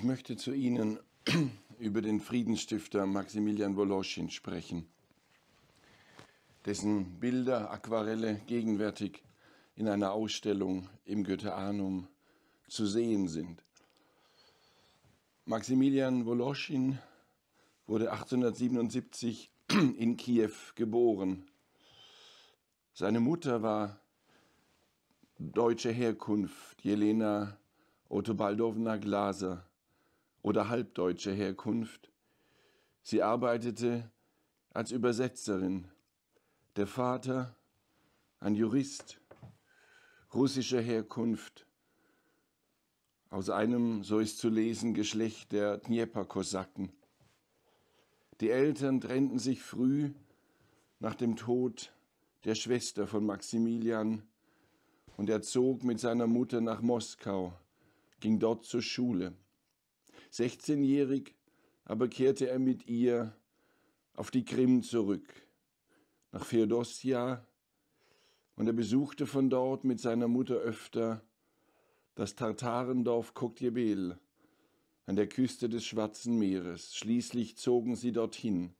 Ich möchte zu Ihnen über den Friedensstifter Maximilian Woloschin sprechen, dessen Bilder, Aquarelle gegenwärtig in einer Ausstellung im Goetheanum zu sehen sind. Maximilian Woloschin wurde 1877 in Kiew geboren. Seine Mutter war deutsche Herkunft, Jelena Otobaldowna Glaser oder halbdeutscher Herkunft. Sie arbeitete als Übersetzerin. Der Vater, ein Jurist russischer Herkunft, aus einem, so ist zu lesen, Geschlecht der Dnieper-Kosaken. Die Eltern trennten sich früh nach dem Tod der Schwester von Maximilian und er zog mit seiner Mutter nach Moskau, ging dort zur Schule. 16-jährig, aber kehrte er mit ihr auf die Krim zurück, nach Feodosia, und er besuchte von dort mit seiner Mutter öfter das Tartarendorf Koktjebel an der Küste des Schwarzen Meeres. Schließlich zogen sie dorthin,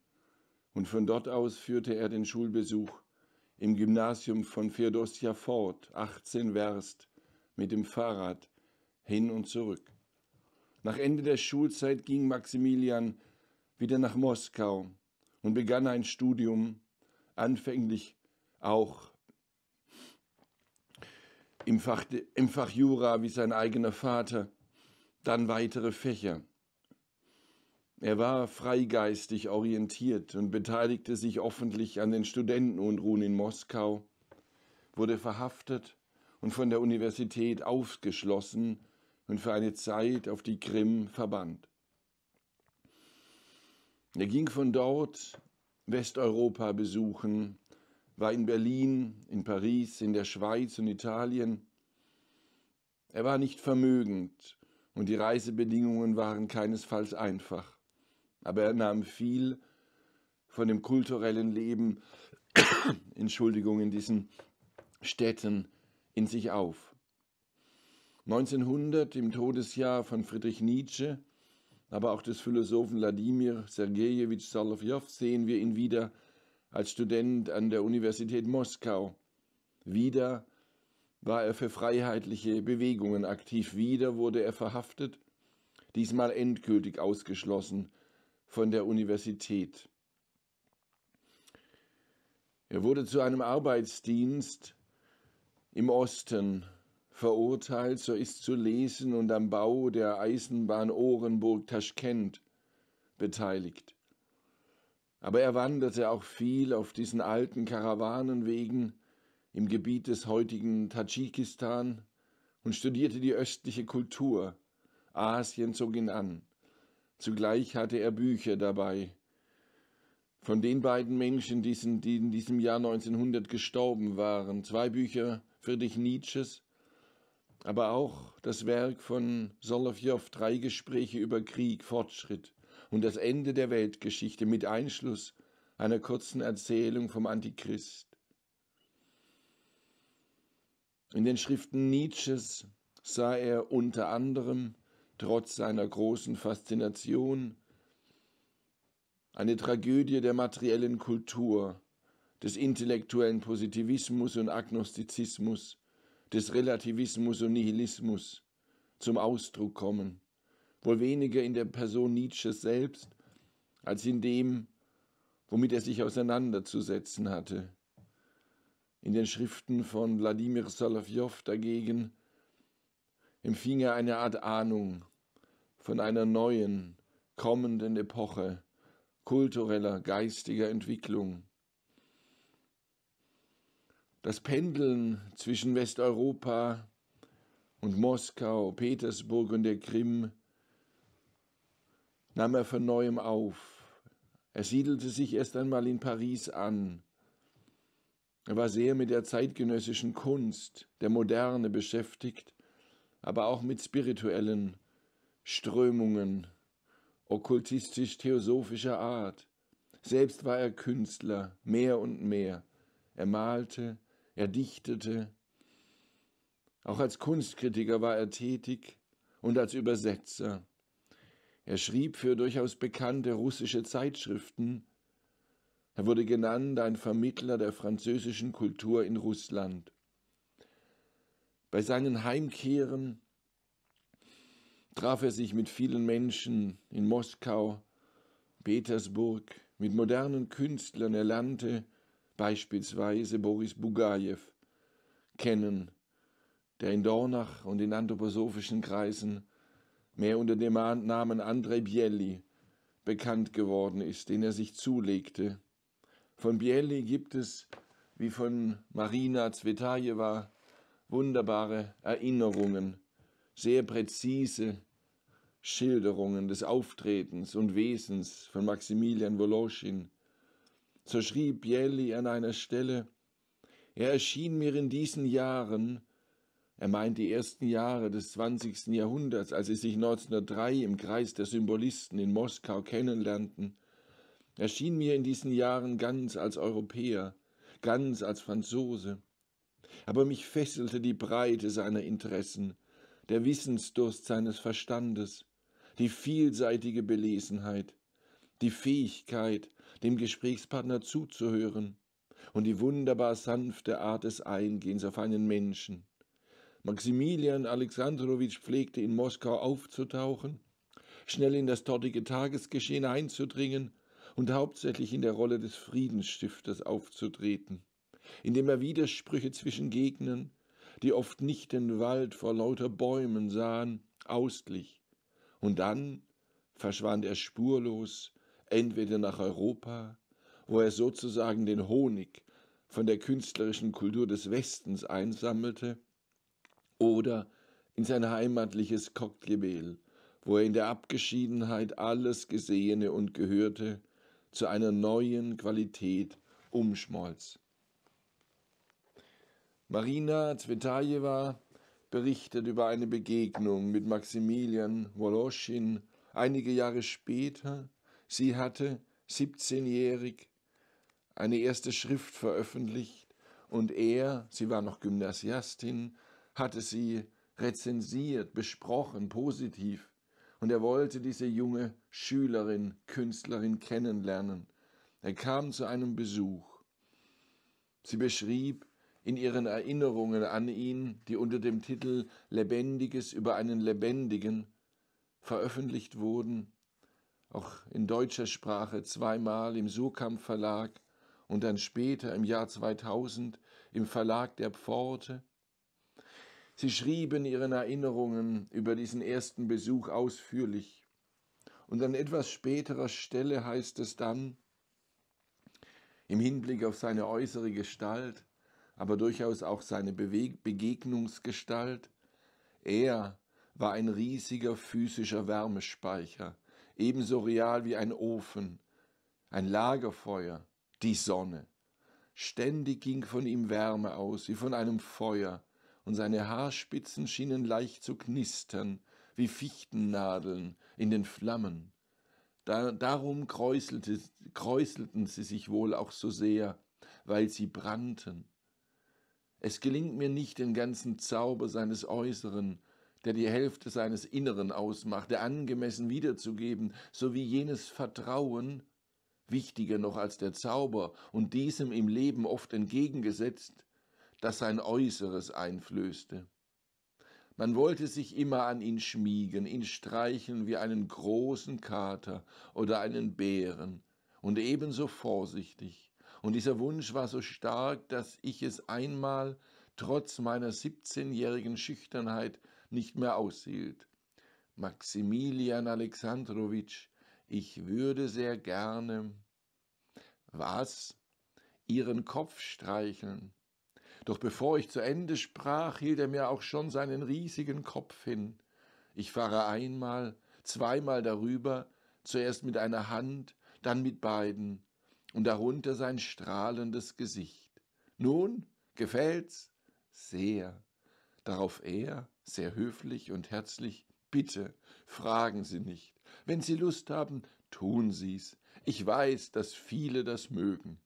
und von dort aus führte er den Schulbesuch im Gymnasium von Feodosia fort, 18 Werst, mit dem Fahrrad hin und zurück. Nach Ende der Schulzeit ging Maximilian wieder nach Moskau und begann ein Studium, anfänglich auch im Fach, im Fach Jura wie sein eigener Vater, dann weitere Fächer. Er war freigeistig orientiert und beteiligte sich öffentlich an den Studentenunruhen in Moskau, wurde verhaftet und von der Universität ausgeschlossen und für eine Zeit auf die Krim verbannt. Er ging von dort Westeuropa besuchen, war in Berlin, in Paris, in der Schweiz und Italien. Er war nicht vermögend und die Reisebedingungen waren keinesfalls einfach, aber er nahm viel von dem kulturellen Leben, Entschuldigung, in diesen Städten in sich auf. 1900 im Todesjahr von Friedrich Nietzsche, aber auch des Philosophen Wladimir Sergejewitsch Solowjow sehen wir ihn wieder als Student an der Universität Moskau. Wieder war er für freiheitliche Bewegungen aktiv, wieder wurde er verhaftet, diesmal endgültig ausgeschlossen von der Universität. Er wurde zu einem Arbeitsdienst im Osten verurteilt, so ist zu lesen und am Bau der Eisenbahn Orenburg-Taschkent beteiligt. Aber er wanderte auch viel auf diesen alten Karawanenwegen im Gebiet des heutigen Tadschikistan und studierte die östliche Kultur. Asien zog ihn an. Zugleich hatte er Bücher dabei. Von den beiden Menschen, die in diesem Jahr 1900 gestorben waren, zwei Bücher Friedrich Nietzsches aber auch das Werk von Solovjov, drei Gespräche über Krieg, Fortschritt und das Ende der Weltgeschichte mit Einschluss einer kurzen Erzählung vom Antichrist. In den Schriften Nietzsches sah er unter anderem, trotz seiner großen Faszination, eine Tragödie der materiellen Kultur, des intellektuellen Positivismus und Agnostizismus, des Relativismus und Nihilismus zum Ausdruck kommen, wohl weniger in der Person Nietzsches selbst, als in dem, womit er sich auseinanderzusetzen hatte. In den Schriften von Wladimir Solovjov dagegen empfing er eine Art Ahnung von einer neuen, kommenden Epoche kultureller, geistiger Entwicklung, das Pendeln zwischen Westeuropa und Moskau, Petersburg und der Krim nahm er von neuem auf. Er siedelte sich erst einmal in Paris an. Er war sehr mit der zeitgenössischen Kunst, der Moderne beschäftigt, aber auch mit spirituellen Strömungen okkultistisch-theosophischer Art. Selbst war er Künstler, mehr und mehr. Er malte, er dichtete. Auch als Kunstkritiker war er tätig und als Übersetzer. Er schrieb für durchaus bekannte russische Zeitschriften. Er wurde genannt ein Vermittler der französischen Kultur in Russland. Bei seinen Heimkehren traf er sich mit vielen Menschen in Moskau, Petersburg, mit modernen Künstlern. Er lernte beispielsweise Boris Bugajew kennen, der in Dornach und in anthroposophischen Kreisen mehr unter dem Namen Andrei Bielli bekannt geworden ist, den er sich zulegte. Von Bielli gibt es, wie von Marina Zvetajeva, wunderbare Erinnerungen, sehr präzise Schilderungen des Auftretens und Wesens von Maximilian Woloschin, so schrieb Jelly an einer Stelle, er erschien mir in diesen Jahren, er meint die ersten Jahre des 20. Jahrhunderts, als sie sich 1903 im Kreis der Symbolisten in Moskau kennenlernten, erschien mir in diesen Jahren ganz als Europäer, ganz als Franzose. Aber mich fesselte die Breite seiner Interessen, der Wissensdurst seines Verstandes, die vielseitige Belesenheit, die Fähigkeit, dem Gesprächspartner zuzuhören und die wunderbar sanfte Art des Eingehens auf einen Menschen. Maximilian Alexandrowitsch pflegte in Moskau aufzutauchen, schnell in das dortige Tagesgeschehen einzudringen und hauptsächlich in der Rolle des Friedensstifters aufzutreten, indem er Widersprüche zwischen Gegnern, die oft nicht den Wald vor lauter Bäumen sahen, ausglich. Und dann verschwand er spurlos entweder nach Europa, wo er sozusagen den Honig von der künstlerischen Kultur des Westens einsammelte, oder in sein heimatliches Kokgebel, wo er in der Abgeschiedenheit alles Gesehene und Gehörte zu einer neuen Qualität umschmolz. Marina Zvetajeva berichtet über eine Begegnung mit Maximilian Woloschin einige Jahre später Sie hatte, 17-jährig, eine erste Schrift veröffentlicht und er, sie war noch Gymnasiastin, hatte sie rezensiert, besprochen, positiv. Und er wollte diese junge Schülerin, Künstlerin kennenlernen. Er kam zu einem Besuch. Sie beschrieb in ihren Erinnerungen an ihn, die unter dem Titel Lebendiges über einen Lebendigen veröffentlicht wurden, auch in deutscher Sprache zweimal im Surkamp Verlag und dann später im Jahr 2000 im Verlag der Pforte. Sie schrieben ihren Erinnerungen über diesen ersten Besuch ausführlich. Und an etwas späterer Stelle heißt es dann, im Hinblick auf seine äußere Gestalt, aber durchaus auch seine Beweg Begegnungsgestalt, er war ein riesiger physischer Wärmespeicher, ebenso real wie ein Ofen, ein Lagerfeuer, die Sonne. Ständig ging von ihm Wärme aus, wie von einem Feuer, und seine Haarspitzen schienen leicht zu knistern, wie Fichtennadeln in den Flammen. Da, darum kräuselte, kräuselten sie sich wohl auch so sehr, weil sie brannten. Es gelingt mir nicht, den ganzen Zauber seines Äußeren der die Hälfte seines Inneren ausmachte, angemessen wiederzugeben, sowie jenes Vertrauen, wichtiger noch als der Zauber und diesem im Leben oft entgegengesetzt, das sein Äußeres einflößte. Man wollte sich immer an ihn schmiegen, ihn streicheln wie einen großen Kater oder einen Bären und ebenso vorsichtig. Und dieser Wunsch war so stark, dass ich es einmal, trotz meiner 17-jährigen Schüchternheit, nicht mehr aushielt. Maximilian Alexandrowitsch, ich würde sehr gerne. Was? Ihren Kopf streicheln. Doch bevor ich zu Ende sprach, hielt er mir auch schon seinen riesigen Kopf hin. Ich fahre einmal, zweimal darüber, zuerst mit einer Hand, dann mit beiden, und darunter sein strahlendes Gesicht. Nun, gefällt's? Sehr. Darauf er, sehr höflich und herzlich, bitte, fragen Sie nicht. Wenn Sie Lust haben, tun Sie's. Ich weiß, dass viele das mögen.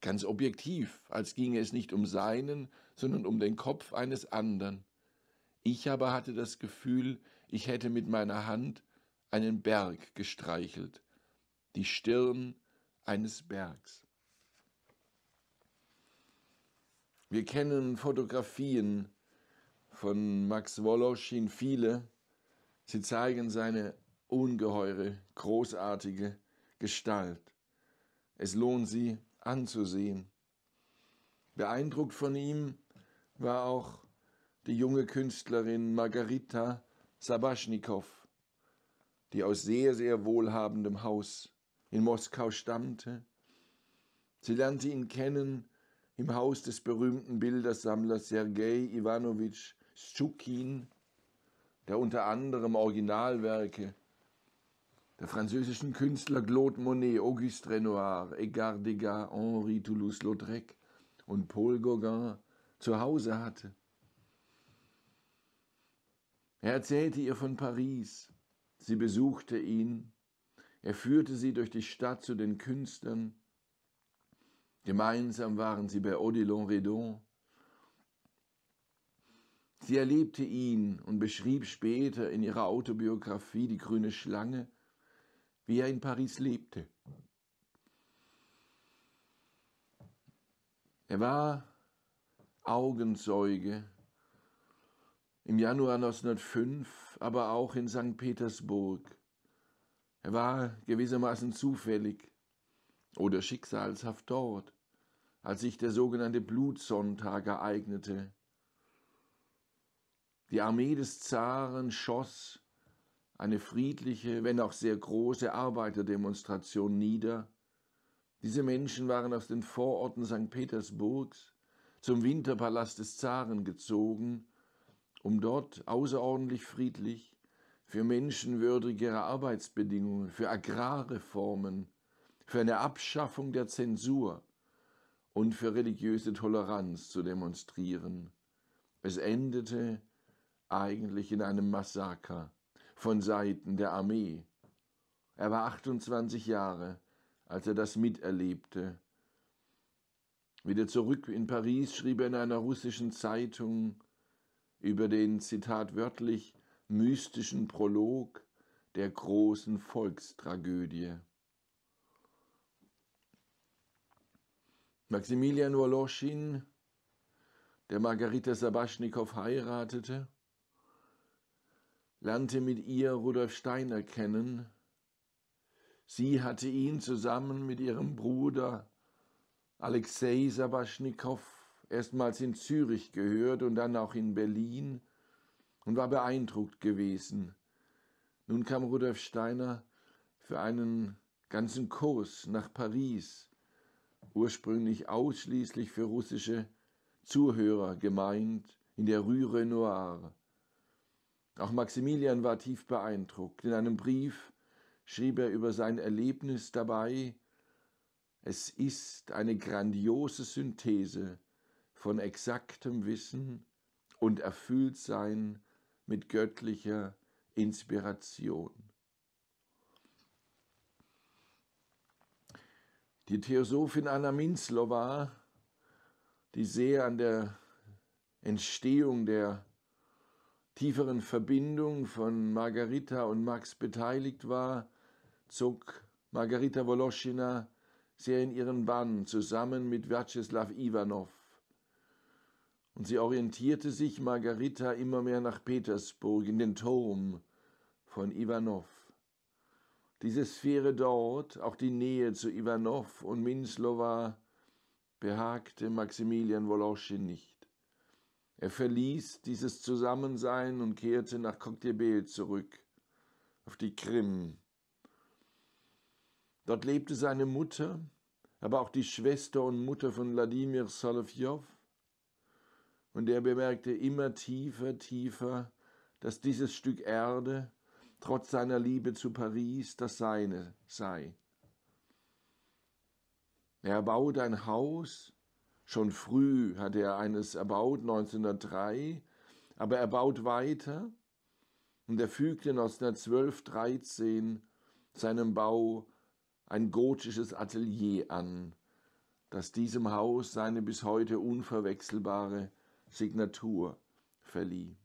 Ganz objektiv, als ginge es nicht um seinen, sondern um den Kopf eines andern. Ich aber hatte das Gefühl, ich hätte mit meiner Hand einen Berg gestreichelt, die Stirn eines Bergs. Wir kennen Fotografien von Max Woloschin viele. Sie zeigen seine ungeheure, großartige Gestalt. Es lohnt sie anzusehen. Beeindruckt von ihm war auch die junge Künstlerin Margarita Sabaschnikow, die aus sehr, sehr wohlhabendem Haus in Moskau stammte. Sie lernte ihn kennen im Haus des berühmten Bildersammlers Sergei Iwanowitsch Schukin, der unter anderem Originalwerke der französischen Künstler Claude Monet, Auguste Renoir, Edgar Degas, Henri Toulouse-Lautrec und Paul Gauguin zu Hause hatte. Er erzählte ihr von Paris, sie besuchte ihn, er führte sie durch die Stadt zu den Künstlern, gemeinsam waren sie bei Odilon Redon, Sie erlebte ihn und beschrieb später in ihrer Autobiografie Die grüne Schlange, wie er in Paris lebte. Er war Augenzeuge im Januar 1905, aber auch in St. Petersburg. Er war gewissermaßen zufällig oder schicksalshaft dort, als sich der sogenannte Blutsonntag ereignete, die Armee des Zaren schoss eine friedliche, wenn auch sehr große Arbeiterdemonstration nieder. Diese Menschen waren aus den Vororten St. Petersburgs zum Winterpalast des Zaren gezogen, um dort außerordentlich friedlich für menschenwürdigere Arbeitsbedingungen, für Agrarreformen, für eine Abschaffung der Zensur und für religiöse Toleranz zu demonstrieren. Es endete eigentlich in einem Massaker von Seiten der Armee. Er war 28 Jahre, als er das miterlebte. Wieder zurück in Paris schrieb er in einer russischen Zeitung über den, Zitat wörtlich, mystischen Prolog der großen Volkstragödie. Maximilian Woloschin, der Margarita Sabaschnikow heiratete, lernte mit ihr Rudolf Steiner kennen. Sie hatte ihn zusammen mit ihrem Bruder Alexei Sabaschnikow erstmals in Zürich gehört und dann auch in Berlin und war beeindruckt gewesen. Nun kam Rudolf Steiner für einen ganzen Kurs nach Paris, ursprünglich ausschließlich für russische Zuhörer gemeint, in der Rue Renoir. Auch Maximilian war tief beeindruckt. In einem Brief schrieb er über sein Erlebnis dabei, es ist eine grandiose Synthese von exaktem Wissen und Erfülltsein mit göttlicher Inspiration. Die Theosophin Anna Minslova, die sehr an der Entstehung der tieferen Verbindung von Margarita und Max beteiligt war, zog Margarita Woloschina sehr in ihren Bann zusammen mit Vyacheslav Iwanow. Und sie orientierte sich Margarita immer mehr nach Petersburg, in den Turm von Iwanow. Diese Sphäre dort, auch die Nähe zu Iwanow und Minslova, behagte Maximilian Woloschin nicht. Er verließ dieses Zusammensein und kehrte nach Koktebel zurück, auf die Krim. Dort lebte seine Mutter, aber auch die Schwester und Mutter von Wladimir Solovjov. Und er bemerkte immer tiefer, tiefer, dass dieses Stück Erde, trotz seiner Liebe zu Paris, das Seine sei. Er baut ein Haus, Schon früh hatte er eines erbaut, 1903, aber er baut weiter und er fügte 1912, 13 seinem Bau ein gotisches Atelier an, das diesem Haus seine bis heute unverwechselbare Signatur verlieh.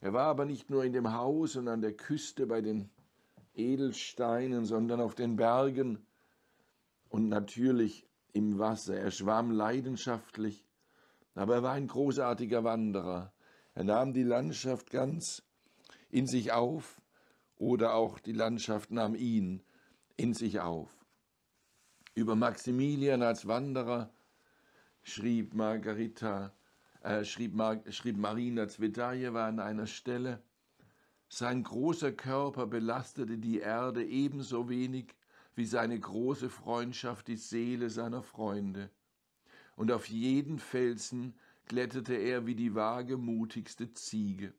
Er war aber nicht nur in dem Haus und an der Küste bei den Edelsteinen, sondern auf den Bergen und natürlich im Wasser, er schwamm leidenschaftlich, aber er war ein großartiger Wanderer. Er nahm die Landschaft ganz in sich auf oder auch die Landschaft nahm ihn in sich auf. Über Maximilian als Wanderer schrieb Margarita, äh, schrieb, Mar schrieb Marina Zvetajewa an einer Stelle, sein großer Körper belastete die Erde ebenso wenig wie seine große Freundschaft die Seele seiner Freunde. Und auf jeden Felsen kletterte er wie die wagemutigste Ziege.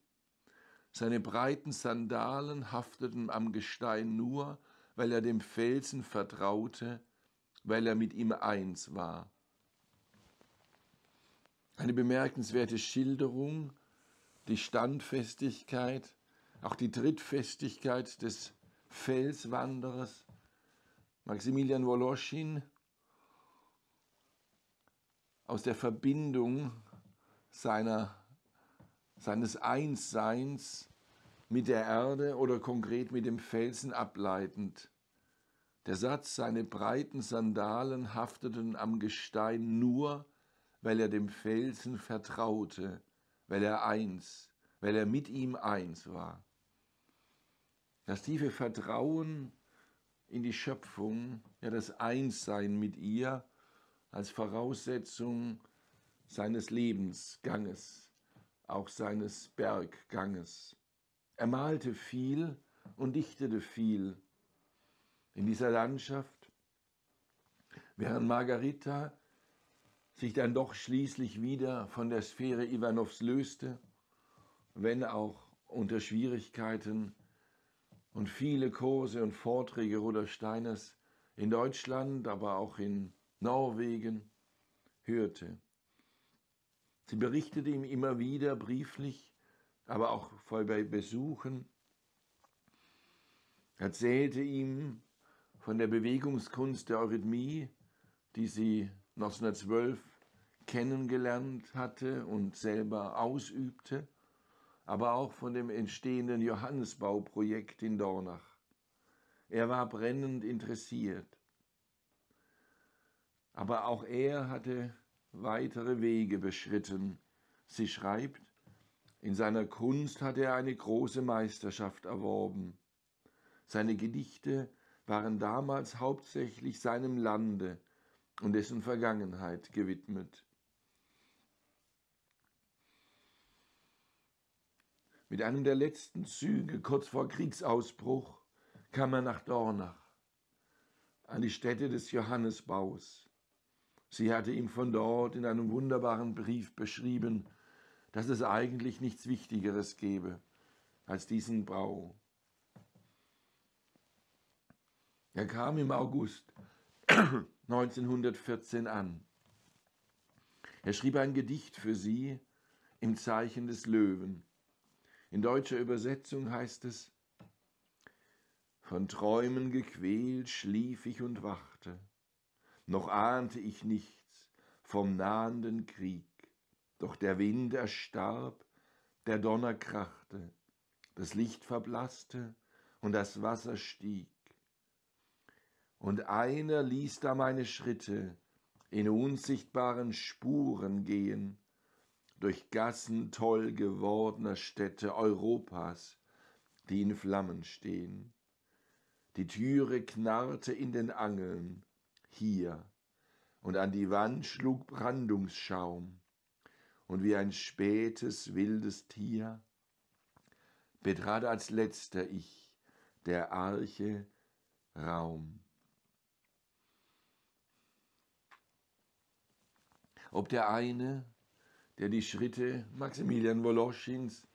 Seine breiten Sandalen hafteten am Gestein nur, weil er dem Felsen vertraute, weil er mit ihm eins war. Eine bemerkenswerte Schilderung, die Standfestigkeit, auch die Trittfestigkeit des Felswanderers, Maximilian Woloschin aus der Verbindung seiner, seines Einsseins mit der Erde oder konkret mit dem Felsen ableitend. Der Satz, seine breiten Sandalen hafteten am Gestein nur, weil er dem Felsen vertraute, weil er eins, weil er mit ihm eins war. Das tiefe Vertrauen in die Schöpfung, ja das Einssein mit ihr als Voraussetzung seines Lebensganges, auch seines Bergganges. Er malte viel und dichtete viel in dieser Landschaft, während Margarita sich dann doch schließlich wieder von der Sphäre Ivanows löste, wenn auch unter Schwierigkeiten, und viele Kurse und Vorträge Rudolf Steiners in Deutschland, aber auch in Norwegen hörte. Sie berichtete ihm immer wieder brieflich, aber auch bei Besuchen, erzählte ihm von der Bewegungskunst der Eurythmie, die sie 1912 kennengelernt hatte und selber ausübte aber auch von dem entstehenden Johannesbauprojekt in Dornach. Er war brennend interessiert. Aber auch er hatte weitere Wege beschritten. Sie schreibt, in seiner Kunst hatte er eine große Meisterschaft erworben. Seine Gedichte waren damals hauptsächlich seinem Lande und dessen Vergangenheit gewidmet. Mit einem der letzten Züge kurz vor Kriegsausbruch kam er nach Dornach, an die Stätte des Johannesbaus. Sie hatte ihm von dort in einem wunderbaren Brief beschrieben, dass es eigentlich nichts Wichtigeres gebe als diesen Bau. Er kam im August 1914 an. Er schrieb ein Gedicht für sie im Zeichen des Löwen. In deutscher Übersetzung heißt es, von Träumen gequält schlief ich und wachte, noch ahnte ich nichts vom nahenden Krieg, doch der Wind erstarb, der Donner krachte, das Licht verblasste und das Wasser stieg. Und einer ließ da meine Schritte in unsichtbaren Spuren gehen, durch Gassen toll gewordener Städte Europas, die in Flammen stehen. Die Türe knarrte in den Angeln, hier, und an die Wand schlug Brandungsschaum, und wie ein spätes, wildes Tier betrat als letzter ich der Arche Raum. Ob der eine der die Schritte Maximilian Woloschins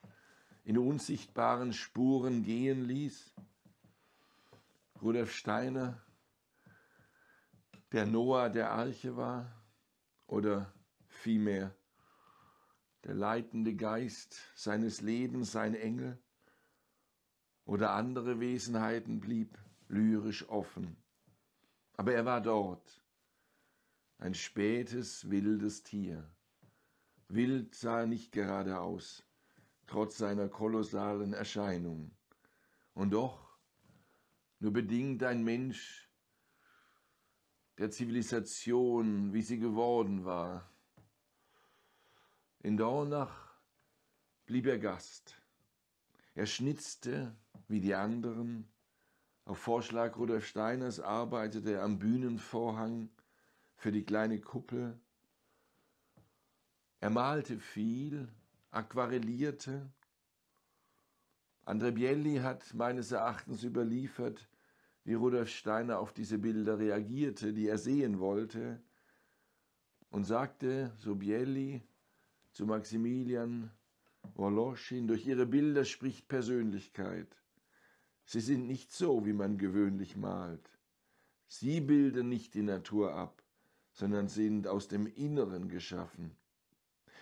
in unsichtbaren Spuren gehen ließ. Rudolf Steiner, der Noah der Arche war, oder vielmehr der leitende Geist seines Lebens, sein Engel, oder andere Wesenheiten blieb lyrisch offen. Aber er war dort, ein spätes, wildes Tier. Wild sah er nicht gerade aus, trotz seiner kolossalen Erscheinung. Und doch, nur bedingt ein Mensch der Zivilisation, wie sie geworden war. In Dornach blieb er Gast. Er schnitzte wie die anderen. Auf Vorschlag Rudolf Steiners arbeitete er am Bühnenvorhang für die kleine Kuppel er malte viel, aquarellierte. Andre Bielli hat meines Erachtens überliefert, wie Rudolf Steiner auf diese Bilder reagierte, die er sehen wollte, und sagte, so Bielli, zu Maximilian Woloschin, durch ihre Bilder spricht Persönlichkeit. Sie sind nicht so, wie man gewöhnlich malt. Sie bilden nicht die Natur ab, sondern sind aus dem Inneren geschaffen.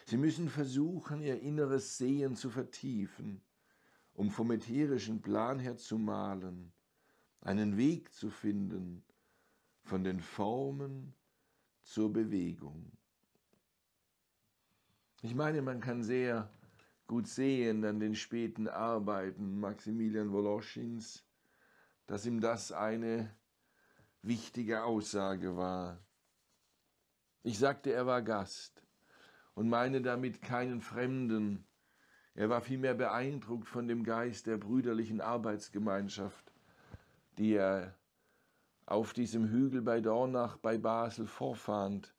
Sie müssen versuchen, ihr inneres Sehen zu vertiefen, um vom ätherischen Plan her zu malen, einen Weg zu finden von den Formen zur Bewegung. Ich meine, man kann sehr gut sehen an den späten Arbeiten Maximilian Woloschins, dass ihm das eine wichtige Aussage war. Ich sagte, er war Gast und meine damit keinen Fremden. Er war vielmehr beeindruckt von dem Geist der brüderlichen Arbeitsgemeinschaft, die er auf diesem Hügel bei Dornach bei Basel vorfand,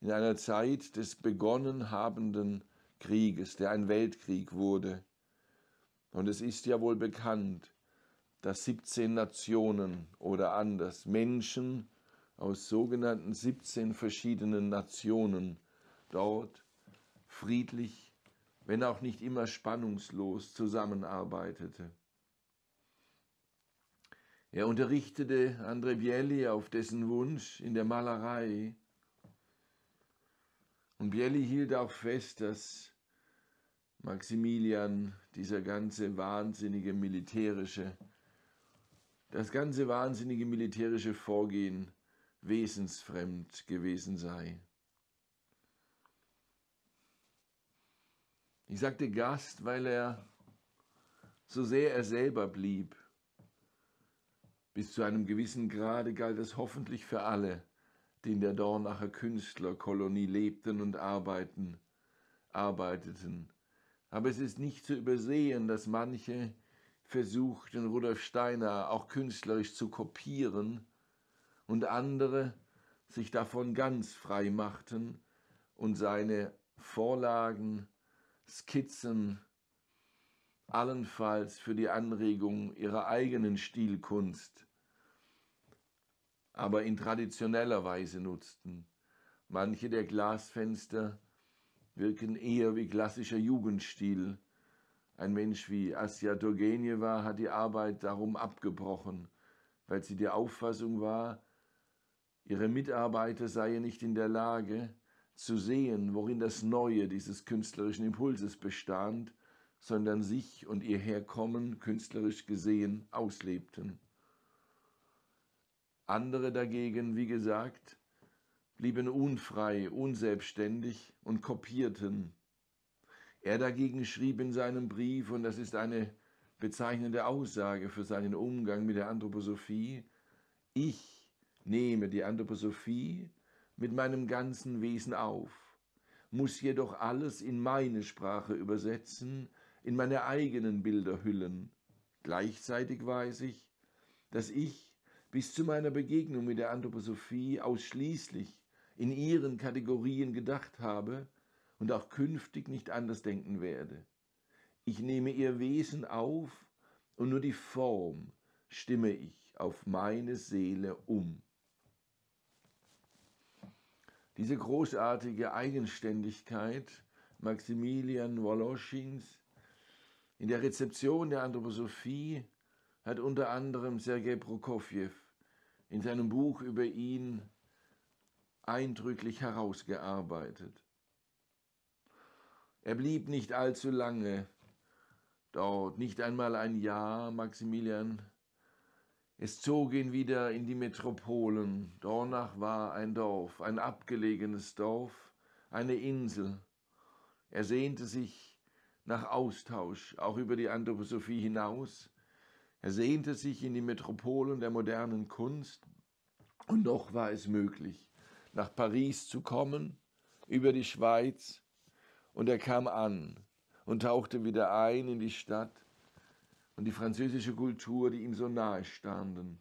in einer Zeit des begonnen habenden Krieges, der ein Weltkrieg wurde. Und es ist ja wohl bekannt, dass 17 Nationen oder anders Menschen aus sogenannten 17 verschiedenen Nationen dort friedlich, wenn auch nicht immer spannungslos zusammenarbeitete. Er unterrichtete Andre Bielli auf dessen Wunsch in der Malerei. Und Bielli hielt auch fest, dass Maximilian, dieser ganze wahnsinnige militärische, das ganze wahnsinnige militärische Vorgehen wesensfremd gewesen sei. Ich sagte Gast, weil er, so sehr er selber blieb, bis zu einem gewissen Grade galt es hoffentlich für alle, die in der Dornacher Künstlerkolonie lebten und arbeiten, arbeiteten. Aber es ist nicht zu übersehen, dass manche versuchten, Rudolf Steiner auch künstlerisch zu kopieren und andere sich davon ganz frei machten und seine Vorlagen Skizzen allenfalls für die Anregung ihrer eigenen Stilkunst, aber in traditioneller Weise nutzten. Manche der Glasfenster wirken eher wie klassischer Jugendstil. Ein Mensch wie Asja Turgenewa hat die Arbeit darum abgebrochen, weil sie der Auffassung war, ihre Mitarbeiter seien nicht in der Lage, zu sehen, worin das Neue dieses künstlerischen Impulses bestand, sondern sich und ihr Herkommen künstlerisch gesehen auslebten. Andere dagegen, wie gesagt, blieben unfrei, unselbstständig und kopierten. Er dagegen schrieb in seinem Brief, und das ist eine bezeichnende Aussage für seinen Umgang mit der Anthroposophie, ich nehme die Anthroposophie mit meinem ganzen Wesen auf, muss jedoch alles in meine Sprache übersetzen, in meine eigenen Bilder hüllen. Gleichzeitig weiß ich, dass ich bis zu meiner Begegnung mit der Anthroposophie ausschließlich in ihren Kategorien gedacht habe und auch künftig nicht anders denken werde. Ich nehme ihr Wesen auf und nur die Form stimme ich auf meine Seele um. Diese großartige Eigenständigkeit Maximilian Woloschins in der Rezeption der Anthroposophie hat unter anderem Sergei Prokofjew in seinem Buch über ihn eindrücklich herausgearbeitet. Er blieb nicht allzu lange dort, nicht einmal ein Jahr. Maximilian es zog ihn wieder in die Metropolen. Dornach war ein Dorf, ein abgelegenes Dorf, eine Insel. Er sehnte sich nach Austausch, auch über die Anthroposophie hinaus. Er sehnte sich in die Metropolen der modernen Kunst und noch war es möglich, nach Paris zu kommen, über die Schweiz. Und er kam an und tauchte wieder ein in die Stadt und die französische Kultur, die ihm so nahe standen.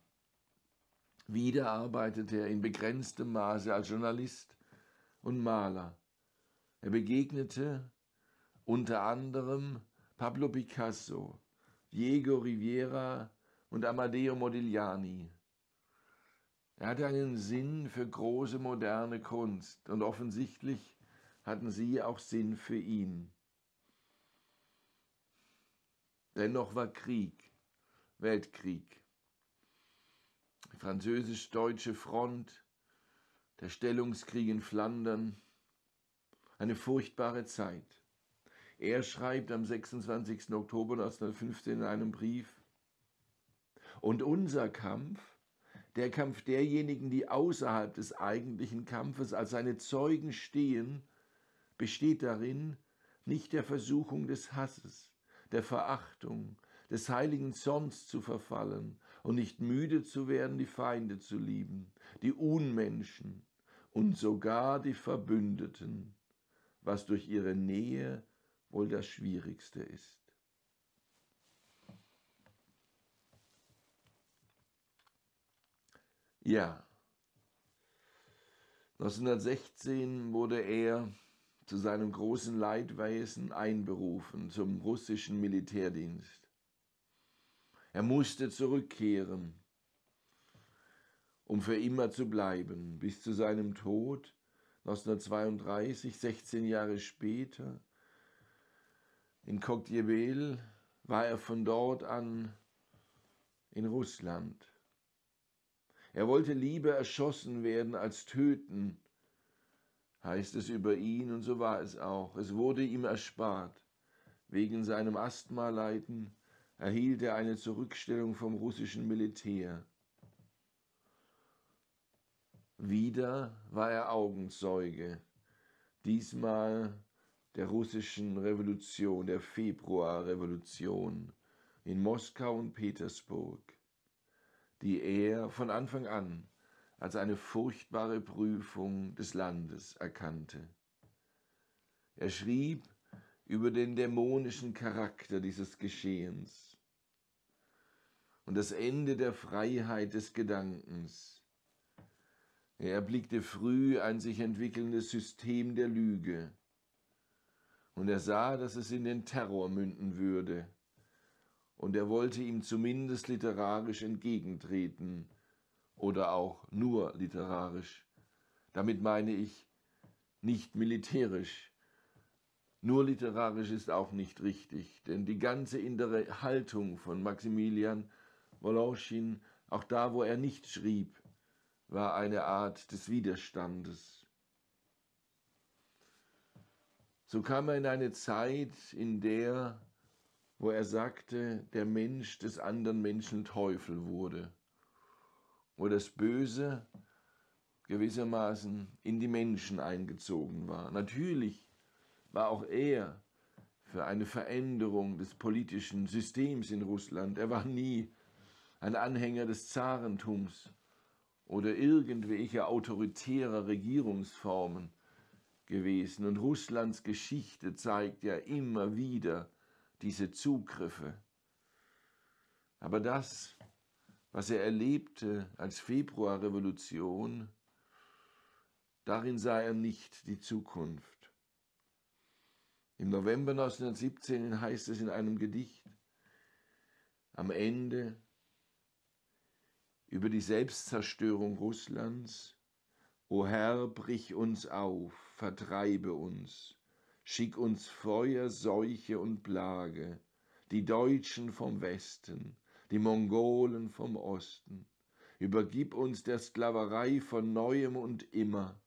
Wieder arbeitete er in begrenztem Maße als Journalist und Maler. Er begegnete unter anderem Pablo Picasso, Diego Rivera und Amadeo Modigliani. Er hatte einen Sinn für große moderne Kunst und offensichtlich hatten sie auch Sinn für ihn. Dennoch war Krieg, Weltkrieg. französisch-deutsche Front, der Stellungskrieg in Flandern, eine furchtbare Zeit. Er schreibt am 26. Oktober 1915 in einem Brief, und unser Kampf, der Kampf derjenigen, die außerhalb des eigentlichen Kampfes als seine Zeugen stehen, besteht darin, nicht der Versuchung des Hasses, der Verachtung, des heiligen Zorns zu verfallen und nicht müde zu werden, die Feinde zu lieben, die Unmenschen und sogar die Verbündeten, was durch ihre Nähe wohl das Schwierigste ist. Ja, 1916 wurde er zu seinem großen Leidwesen einberufen zum russischen Militärdienst. Er musste zurückkehren, um für immer zu bleiben, bis zu seinem Tod 1932, 16 Jahre später. In Koktjebel war er von dort an in Russland. Er wollte lieber erschossen werden als töten, heißt es über ihn, und so war es auch. Es wurde ihm erspart. Wegen seinem Asthma-Leiden erhielt er eine Zurückstellung vom russischen Militär. Wieder war er Augenzeuge, diesmal der russischen Revolution, der Februarrevolution in Moskau und Petersburg, die er von Anfang an als eine furchtbare Prüfung des Landes erkannte. Er schrieb über den dämonischen Charakter dieses Geschehens und das Ende der Freiheit des Gedankens. Er erblickte früh ein sich entwickelndes System der Lüge und er sah, dass es in den Terror münden würde und er wollte ihm zumindest literarisch entgegentreten, oder auch nur literarisch. Damit meine ich nicht militärisch. Nur literarisch ist auch nicht richtig, denn die ganze innere Haltung von Maximilian Woloschin, auch da, wo er nicht schrieb, war eine Art des Widerstandes. So kam er in eine Zeit, in der, wo er sagte, der Mensch des anderen Menschen Teufel wurde wo das Böse gewissermaßen in die Menschen eingezogen war. Natürlich war auch er für eine Veränderung des politischen Systems in Russland. Er war nie ein Anhänger des Zarentums oder irgendwelcher autoritärer Regierungsformen gewesen. Und Russlands Geschichte zeigt ja immer wieder diese Zugriffe. Aber das was er erlebte als Februarrevolution, darin sah er nicht die Zukunft. Im November 1917 heißt es in einem Gedicht, am Ende über die Selbstzerstörung Russlands, O Herr, brich uns auf, vertreibe uns, schick uns Feuer, Seuche und Plage, die Deutschen vom Westen, die Mongolen vom Osten. Übergib uns der Sklaverei von neuem und immer,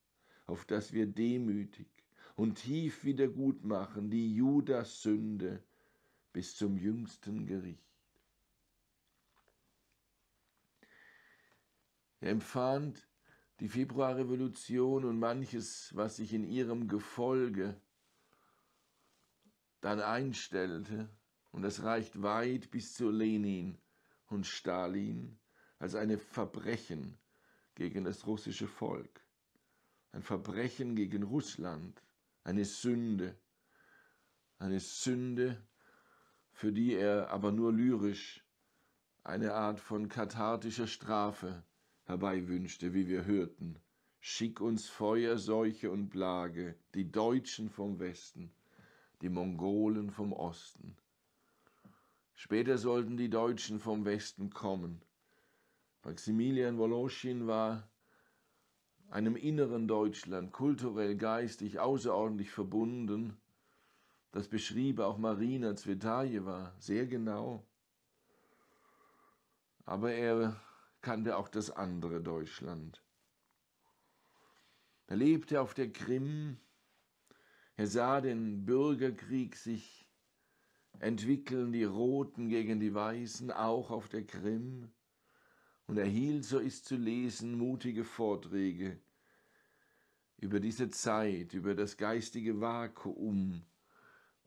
auf dass wir demütig und tief wieder gut machen die Judas Sünde bis zum jüngsten Gericht. Er empfand die Februarrevolution und manches, was sich in ihrem Gefolge dann einstellte, und das reicht weit bis zu Lenin, und Stalin als eine Verbrechen gegen das russische Volk, ein Verbrechen gegen Russland, eine Sünde, eine Sünde, für die er aber nur lyrisch eine Art von kathartischer Strafe herbeiwünschte, wie wir hörten. Schick uns Feuer, Seuche und Plage, die Deutschen vom Westen, die Mongolen vom Osten, Später sollten die Deutschen vom Westen kommen. Maximilian Woloschin war einem inneren Deutschland kulturell, geistig, außerordentlich verbunden. Das beschrieb auch Marina Zvetajeva sehr genau. Aber er kannte auch das andere Deutschland. Er lebte auf der Krim, er sah den Bürgerkrieg sich entwickeln die Roten gegen die Weißen, auch auf der Krim, und erhielt, so ist zu lesen, mutige Vorträge über diese Zeit, über das geistige Vakuum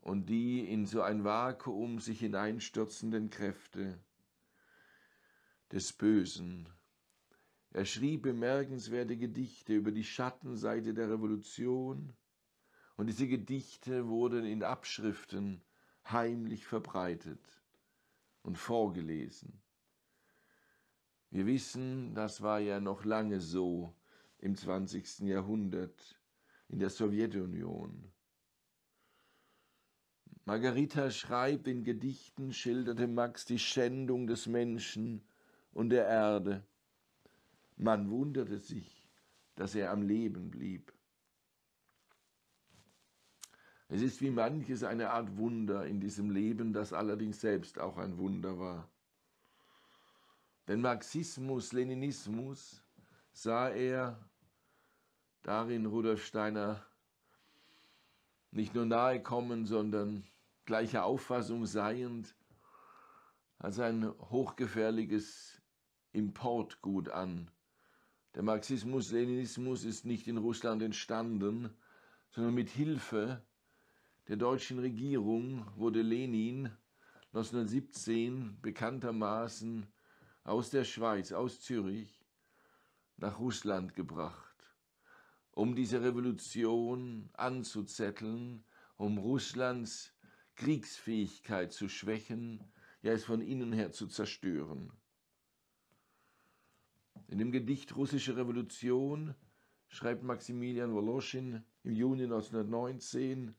und die in so ein Vakuum sich hineinstürzenden Kräfte des Bösen. Er schrieb bemerkenswerte Gedichte über die Schattenseite der Revolution, und diese Gedichte wurden in Abschriften heimlich verbreitet und vorgelesen. Wir wissen, das war ja noch lange so im 20. Jahrhundert in der Sowjetunion. Margarita schreibt in Gedichten, schilderte Max die Schändung des Menschen und der Erde. Man wunderte sich, dass er am Leben blieb. Es ist wie manches eine Art Wunder in diesem Leben, das allerdings selbst auch ein Wunder war. Denn Marxismus, Leninismus sah er darin Rudolf Steiner nicht nur nahe kommen, sondern gleicher Auffassung seiend, als ein hochgefährliches Importgut an. Der Marxismus-Leninismus ist nicht in Russland entstanden, sondern mit Hilfe der deutschen Regierung wurde Lenin 1917 bekanntermaßen aus der Schweiz, aus Zürich, nach Russland gebracht, um diese Revolution anzuzetteln, um Russlands Kriegsfähigkeit zu schwächen, ja es von innen her zu zerstören. In dem Gedicht Russische Revolution schreibt Maximilian Woloschin im Juni 1919,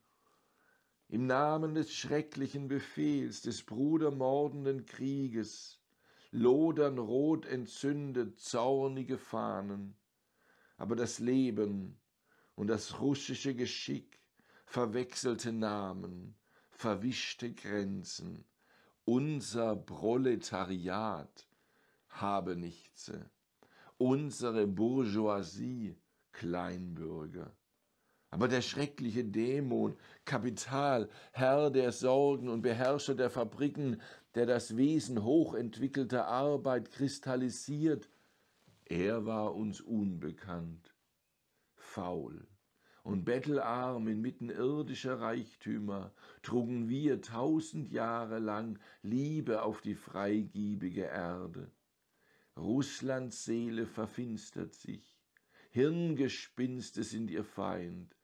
im Namen des schrecklichen Befehls des brudermordenden Krieges, lodern rot entzündet zornige Fahnen, aber das Leben und das russische Geschick verwechselte Namen, verwischte Grenzen, unser Proletariat habe nichts, unsere Bourgeoisie Kleinbürger. Aber der schreckliche Dämon, Kapital, Herr der Sorgen und Beherrscher der Fabriken, der das Wesen hochentwickelter Arbeit kristallisiert, er war uns unbekannt, faul und bettelarm inmitten irdischer Reichtümer trugen wir tausend Jahre lang Liebe auf die freigiebige Erde. Russlands Seele verfinstert sich, Hirngespinste sind ihr Feind,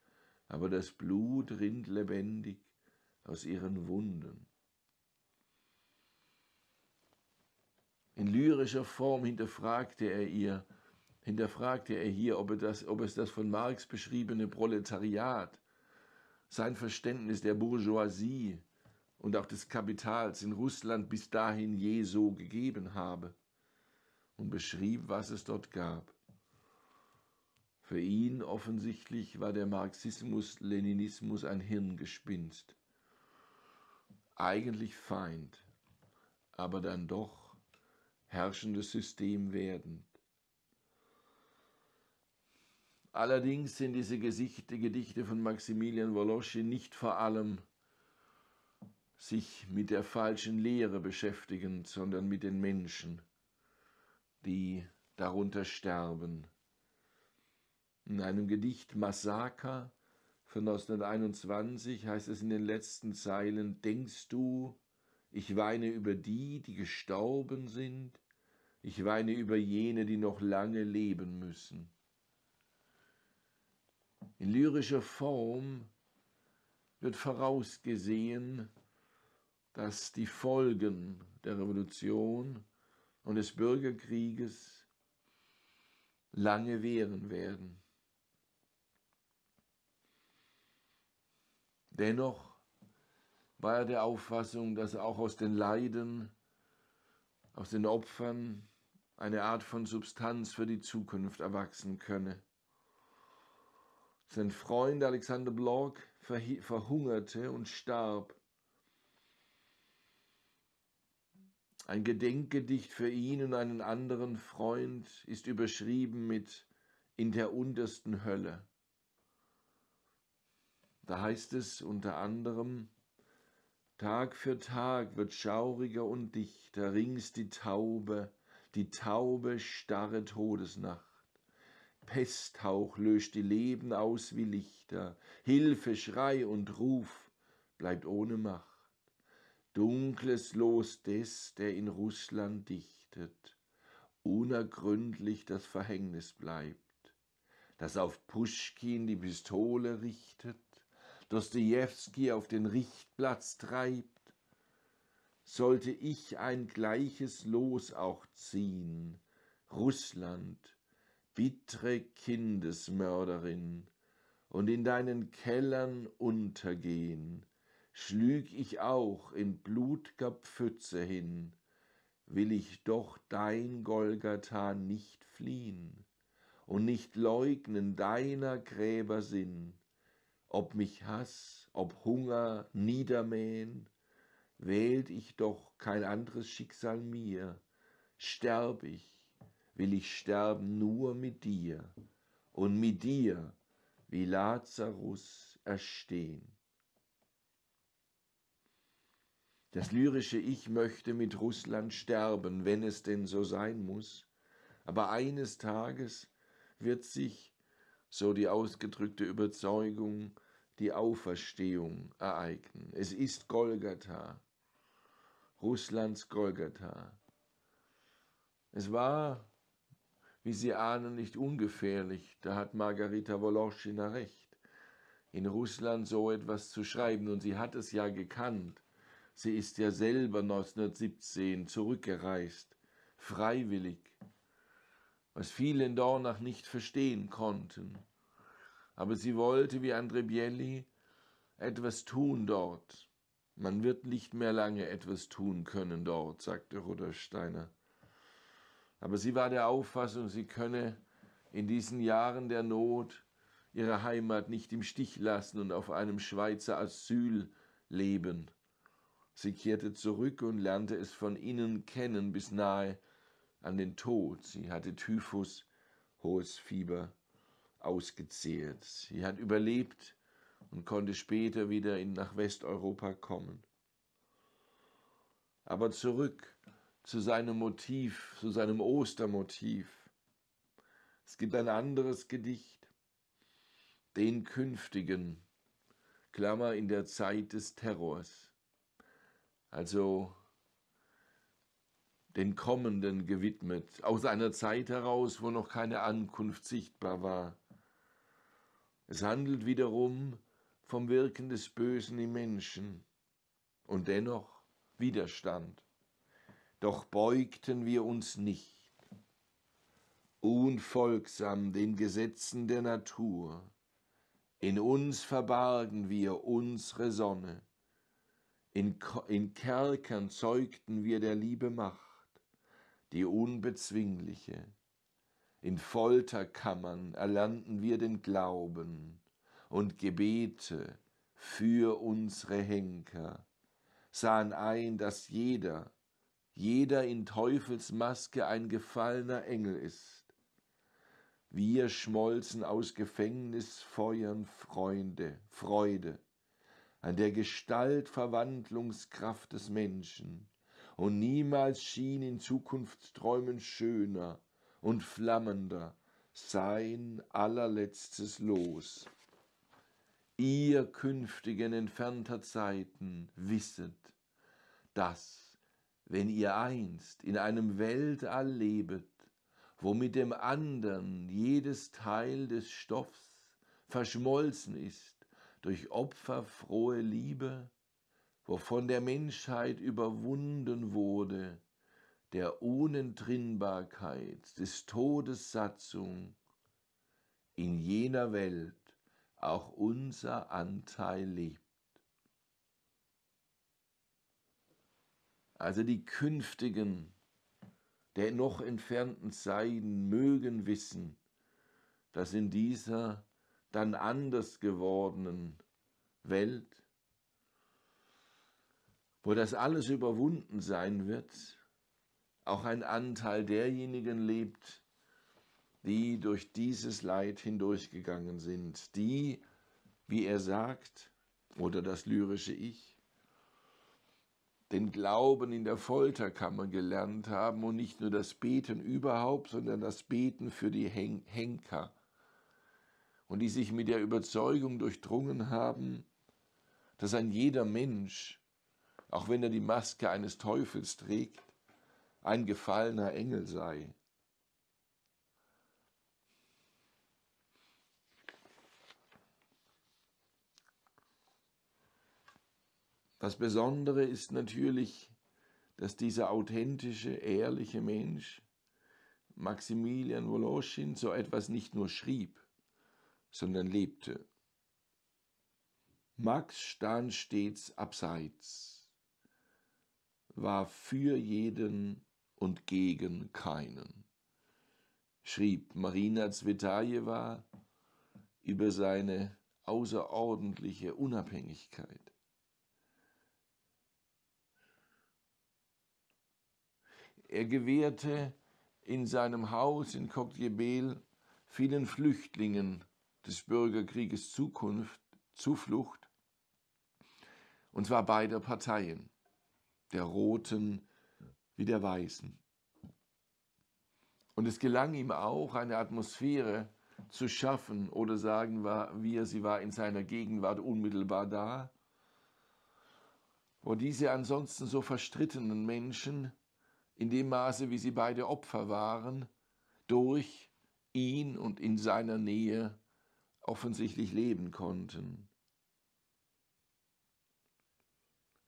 aber das Blut rinnt lebendig aus ihren Wunden. In lyrischer Form hinterfragte er ihr, hinterfragte er hier, ob, er das, ob es das von Marx beschriebene Proletariat, sein Verständnis der Bourgeoisie und auch des Kapitals in Russland bis dahin je so gegeben habe und beschrieb, was es dort gab. Für ihn offensichtlich war der Marxismus-Leninismus ein Hirngespinst. Eigentlich Feind, aber dann doch herrschendes System werdend. Allerdings sind diese Gesichte, Gedichte von Maximilian Woloschi nicht vor allem sich mit der falschen Lehre beschäftigend, sondern mit den Menschen, die darunter sterben. In einem Gedicht Massaker von 1921 heißt es in den letzten Zeilen, Denkst du, ich weine über die, die gestorben sind, ich weine über jene, die noch lange leben müssen. In lyrischer Form wird vorausgesehen, dass die Folgen der Revolution und des Bürgerkrieges lange währen werden. Dennoch war er der Auffassung, dass auch aus den Leiden, aus den Opfern eine Art von Substanz für die Zukunft erwachsen könne. Sein Freund Alexander Bloch verhungerte und starb. Ein Gedenkgedicht für ihn und einen anderen Freund ist überschrieben mit In der untersten Hölle. Da heißt es unter anderem, Tag für Tag wird schauriger und dichter rings die Taube, die taube, starre Todesnacht. Pesthauch löscht die Leben aus wie Lichter, Hilfe, Schrei und Ruf bleibt ohne Macht. Dunkles Los des, der in Russland dichtet, unergründlich das Verhängnis bleibt, das auf Puschkin die Pistole richtet, Dostoevsky auf den Richtplatz treibt, sollte ich ein gleiches Los auch ziehen, Russland, bittre Kindesmörderin, und in deinen Kellern untergehen, schlüg ich auch in blutger Pfütze hin, will ich doch dein Golgatha nicht fliehen und nicht leugnen deiner Gräber Sinn, ob mich Hass, ob Hunger niedermähen, wählt ich doch kein anderes Schicksal mir, sterb ich, will ich sterben nur mit dir und mit dir wie Lazarus erstehen. Das lyrische Ich möchte mit Russland sterben, wenn es denn so sein muss, aber eines Tages wird sich so die ausgedrückte Überzeugung, die Auferstehung ereignen. Es ist Golgatha, Russlands Golgatha. Es war, wie Sie ahnen, nicht ungefährlich, da hat Margarita Woloschina recht, in Russland so etwas zu schreiben, und sie hat es ja gekannt. Sie ist ja selber 1917 zurückgereist, freiwillig was viele in Dornach nicht verstehen konnten. Aber sie wollte, wie Andre Bielli, etwas tun dort. Man wird nicht mehr lange etwas tun können dort, sagte Rudolf Steiner. Aber sie war der Auffassung, sie könne in diesen Jahren der Not ihre Heimat nicht im Stich lassen und auf einem Schweizer Asyl leben. Sie kehrte zurück und lernte es von innen kennen bis nahe an den Tod. Sie hatte Typhus, hohes Fieber, ausgezehrt. Sie hat überlebt und konnte später wieder in, nach Westeuropa kommen. Aber zurück zu seinem Motiv, zu seinem Ostermotiv. Es gibt ein anderes Gedicht, den künftigen, Klammer in der Zeit des Terrors. Also den Kommenden gewidmet, aus einer Zeit heraus, wo noch keine Ankunft sichtbar war. Es handelt wiederum vom Wirken des Bösen im Menschen und dennoch Widerstand. Doch beugten wir uns nicht, unfolgsam den Gesetzen der Natur, in uns verbargen wir unsere Sonne, in, Ko in Kerkern zeugten wir der Liebe Macht die unbezwingliche. In Folterkammern erlernten wir den Glauben und Gebete für unsere Henker, sahen ein, dass jeder, jeder in Teufelsmaske ein gefallener Engel ist. Wir schmolzen aus Gefängnisfeuern Freunde, Freude an der Gestaltverwandlungskraft des Menschen, und niemals schien in Zukunftsträumen schöner und flammender sein allerletztes Los. Ihr künftigen entfernter Zeiten wisset, dass, wenn ihr einst in einem Weltall lebet, wo mit dem andern jedes Teil des Stoffs verschmolzen ist durch opferfrohe Liebe, wovon der Menschheit überwunden wurde, der Unentrinnbarkeit des Todes Satzung, in jener Welt auch unser Anteil lebt. Also die künftigen, der noch entfernten Seiden mögen wissen, dass in dieser dann anders gewordenen Welt wo das alles überwunden sein wird, auch ein Anteil derjenigen lebt, die durch dieses Leid hindurchgegangen sind, die, wie er sagt, oder das lyrische Ich, den Glauben in der Folterkammer gelernt haben und nicht nur das Beten überhaupt, sondern das Beten für die Hen Henker und die sich mit der Überzeugung durchdrungen haben, dass ein jeder Mensch auch wenn er die Maske eines Teufels trägt, ein gefallener Engel sei. Das Besondere ist natürlich, dass dieser authentische, ehrliche Mensch, Maximilian Woloschin, so etwas nicht nur schrieb, sondern lebte. Max stand stets abseits war für jeden und gegen keinen, schrieb Marina Zvetajewa über seine außerordentliche Unabhängigkeit. Er gewährte in seinem Haus in Koktjebel vielen Flüchtlingen des Bürgerkrieges Zukunft, Zuflucht, und zwar beider Parteien der roten wie der weißen. Und es gelang ihm auch, eine Atmosphäre zu schaffen oder sagen wir, sie war in seiner Gegenwart unmittelbar da, wo diese ansonsten so verstrittenen Menschen, in dem Maße, wie sie beide Opfer waren, durch ihn und in seiner Nähe offensichtlich leben konnten.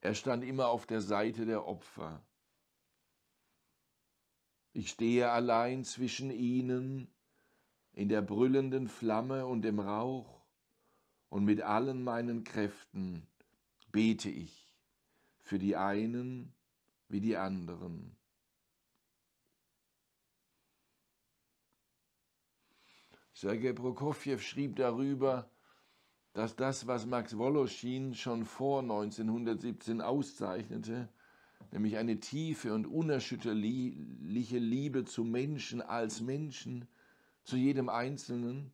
Er stand immer auf der Seite der Opfer. Ich stehe allein zwischen ihnen, in der brüllenden Flamme und dem Rauch, und mit allen meinen Kräften bete ich für die einen wie die anderen. Sergei Prokofjew schrieb darüber, dass das, was Max Woloschin schon vor 1917 auszeichnete, nämlich eine tiefe und unerschütterliche Liebe zu Menschen als Menschen, zu jedem Einzelnen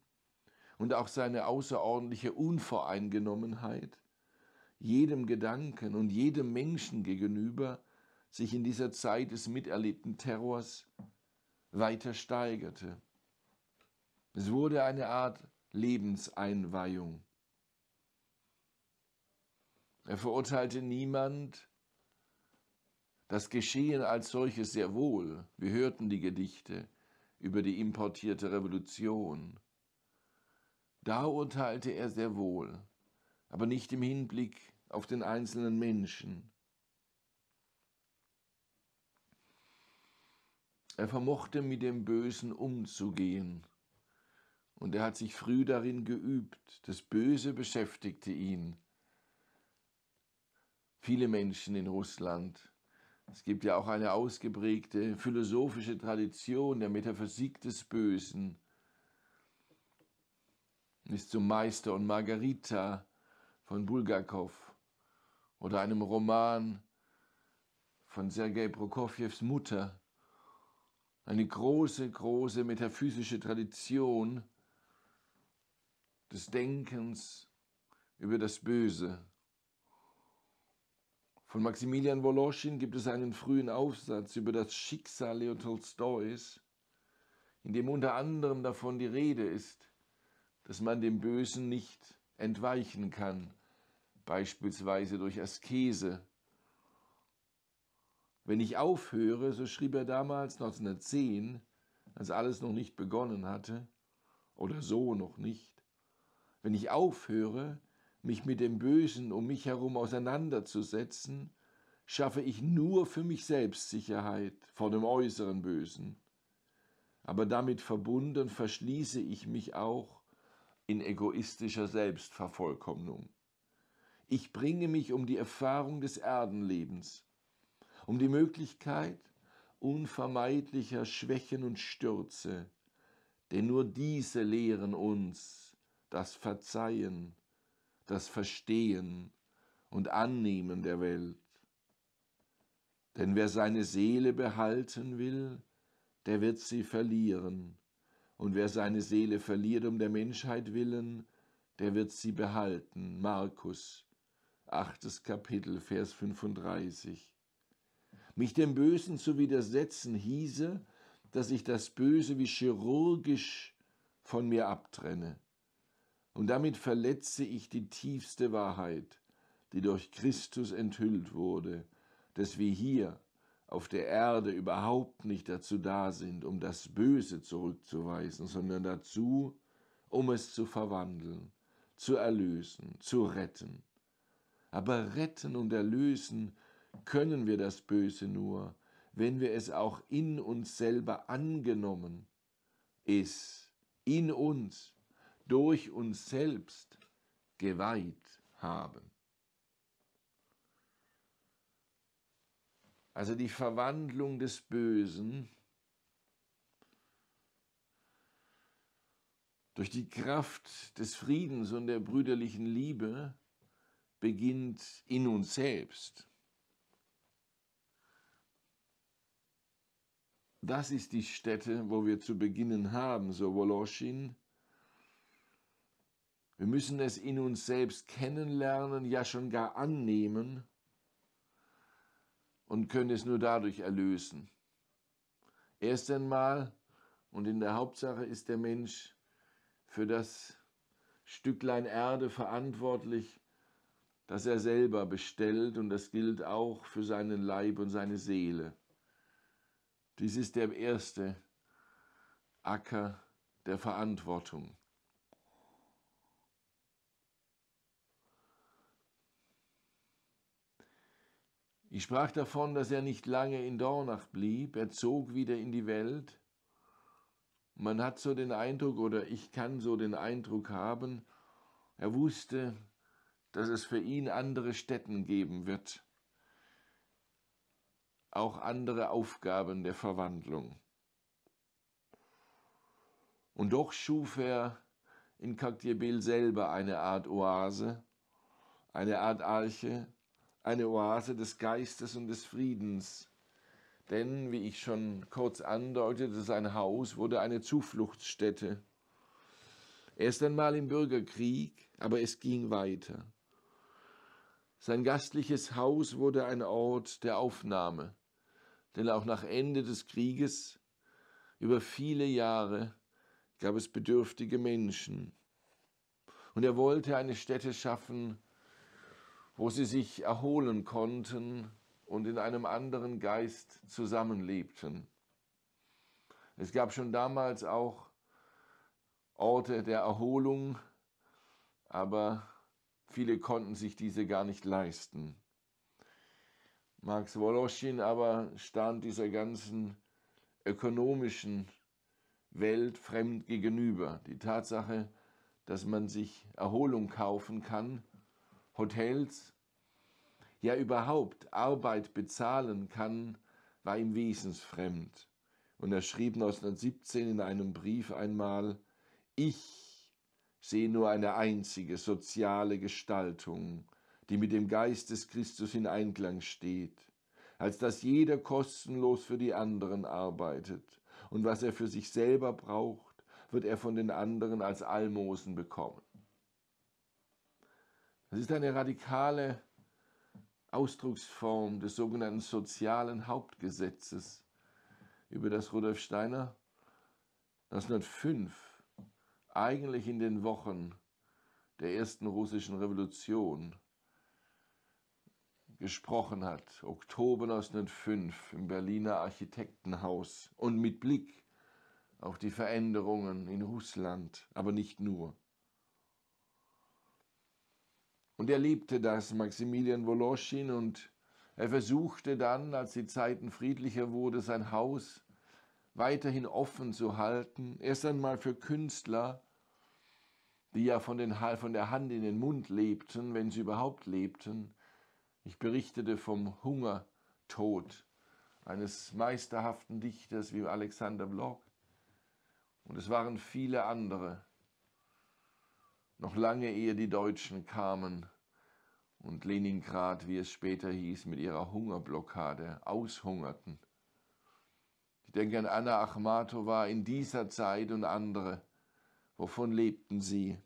und auch seine außerordentliche Unvoreingenommenheit, jedem Gedanken und jedem Menschen gegenüber sich in dieser Zeit des miterlebten Terrors weiter steigerte. Es wurde eine Art Lebenseinweihung. Er verurteilte niemand, das Geschehen als solches sehr wohl. Wir hörten die Gedichte über die importierte Revolution. Da urteilte er sehr wohl, aber nicht im Hinblick auf den einzelnen Menschen. Er vermochte mit dem Bösen umzugehen und er hat sich früh darin geübt. Das Böse beschäftigte ihn viele Menschen in Russland. Es gibt ja auch eine ausgeprägte philosophische Tradition der Metaphysik des Bösen. Bis zum Meister und Margarita von Bulgakov oder einem Roman von Sergei Prokofjews Mutter. Eine große, große metaphysische Tradition des Denkens über das Böse. Von Maximilian Woloschin gibt es einen frühen Aufsatz über das Schicksal Leo Tolstois, in dem unter anderem davon die Rede ist, dass man dem Bösen nicht entweichen kann, beispielsweise durch Askese. Wenn ich aufhöre, so schrieb er damals 1910, als alles noch nicht begonnen hatte, oder so noch nicht, wenn ich aufhöre, mich mit dem Bösen um mich herum auseinanderzusetzen, schaffe ich nur für mich selbst Sicherheit vor dem äußeren Bösen. Aber damit verbunden verschließe ich mich auch in egoistischer Selbstvervollkommnung. Ich bringe mich um die Erfahrung des Erdenlebens, um die Möglichkeit unvermeidlicher Schwächen und Stürze, denn nur diese lehren uns das Verzeihen, das Verstehen und Annehmen der Welt. Denn wer seine Seele behalten will, der wird sie verlieren. Und wer seine Seele verliert um der Menschheit willen, der wird sie behalten. Markus, 8. Kapitel, Vers 35. Mich dem Bösen zu widersetzen hieße, dass ich das Böse wie chirurgisch von mir abtrenne. Und damit verletze ich die tiefste Wahrheit, die durch Christus enthüllt wurde, dass wir hier auf der Erde überhaupt nicht dazu da sind, um das Böse zurückzuweisen, sondern dazu, um es zu verwandeln, zu erlösen, zu retten. Aber retten und erlösen können wir das Böse nur, wenn wir es auch in uns selber angenommen, ist, in uns durch uns selbst geweiht haben. Also die Verwandlung des Bösen durch die Kraft des Friedens und der brüderlichen Liebe beginnt in uns selbst. Das ist die Stätte, wo wir zu beginnen haben, so Woloschin, wir müssen es in uns selbst kennenlernen, ja schon gar annehmen und können es nur dadurch erlösen. Erst einmal und in der Hauptsache ist der Mensch für das Stücklein Erde verantwortlich, das er selber bestellt und das gilt auch für seinen Leib und seine Seele. Dies ist der erste Acker der Verantwortung. Ich sprach davon, dass er nicht lange in Dornach blieb, er zog wieder in die Welt. Man hat so den Eindruck, oder ich kann so den Eindruck haben, er wusste, dass es für ihn andere Stätten geben wird, auch andere Aufgaben der Verwandlung. Und doch schuf er in Kaktiebel selber eine Art Oase, eine Art Arche, eine Oase des Geistes und des Friedens. Denn, wie ich schon kurz andeutete, sein Haus wurde eine Zufluchtsstätte. Erst einmal im Bürgerkrieg, aber es ging weiter. Sein gastliches Haus wurde ein Ort der Aufnahme, denn auch nach Ende des Krieges, über viele Jahre, gab es bedürftige Menschen. Und er wollte eine Stätte schaffen, wo sie sich erholen konnten und in einem anderen Geist zusammenlebten. Es gab schon damals auch Orte der Erholung, aber viele konnten sich diese gar nicht leisten. Max Woloschin aber stand dieser ganzen ökonomischen Welt fremd gegenüber. Die Tatsache, dass man sich Erholung kaufen kann, Hotels, ja überhaupt Arbeit bezahlen kann, war ihm wesensfremd. Und er schrieb 1917 in einem Brief einmal, ich sehe nur eine einzige soziale Gestaltung, die mit dem Geist des Christus in Einklang steht, als dass jeder kostenlos für die anderen arbeitet, und was er für sich selber braucht, wird er von den anderen als Almosen bekommen. Das ist eine radikale Ausdrucksform des sogenannten sozialen Hauptgesetzes, über das Rudolf Steiner 1905 eigentlich in den Wochen der ersten russischen Revolution gesprochen hat, Oktober 1905 im Berliner Architektenhaus und mit Blick auf die Veränderungen in Russland, aber nicht nur. Und er liebte das, Maximilian Woloschin, und er versuchte dann, als die Zeiten friedlicher wurden, sein Haus weiterhin offen zu halten, erst einmal für Künstler, die ja von, den, von der Hand in den Mund lebten, wenn sie überhaupt lebten. Ich berichtete vom Hungertod eines meisterhaften Dichters wie Alexander Block. Und es waren viele andere, noch lange ehe die Deutschen kamen und Leningrad, wie es später hieß, mit ihrer Hungerblockade aushungerten. Ich denke an Anna Achmatowa in dieser Zeit und andere. Wovon lebten sie?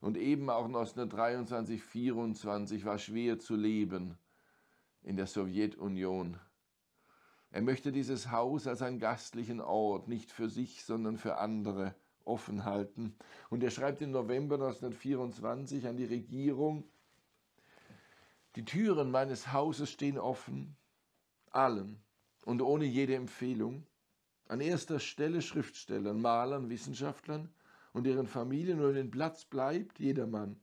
Und eben auch 1923, 24 war schwer zu leben in der Sowjetunion. Er möchte dieses Haus als einen gastlichen Ort, nicht für sich, sondern für andere offen halten. Und er schreibt im November 1924 an die Regierung, die Türen meines Hauses stehen offen, allen und ohne jede Empfehlung, an erster Stelle Schriftstellern, Malern, Wissenschaftlern und deren Familien und den Platz bleibt jedermann,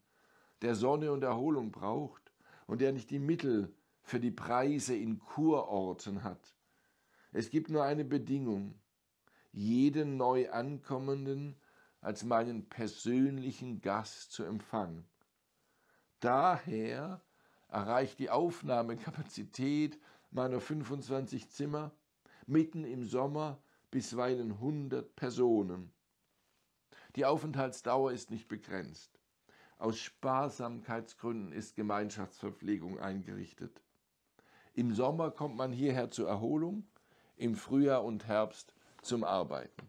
der Sonne und Erholung braucht und der nicht die Mittel für die Preise in Kurorten hat. Es gibt nur eine Bedingung, jeden Neuankommenden als meinen persönlichen Gast zu empfangen. Daher erreicht die Aufnahmekapazität meiner 25 Zimmer mitten im Sommer bisweilen 100 Personen. Die Aufenthaltsdauer ist nicht begrenzt. Aus Sparsamkeitsgründen ist Gemeinschaftsverpflegung eingerichtet. Im Sommer kommt man hierher zur Erholung, im Frühjahr und Herbst zum Arbeiten.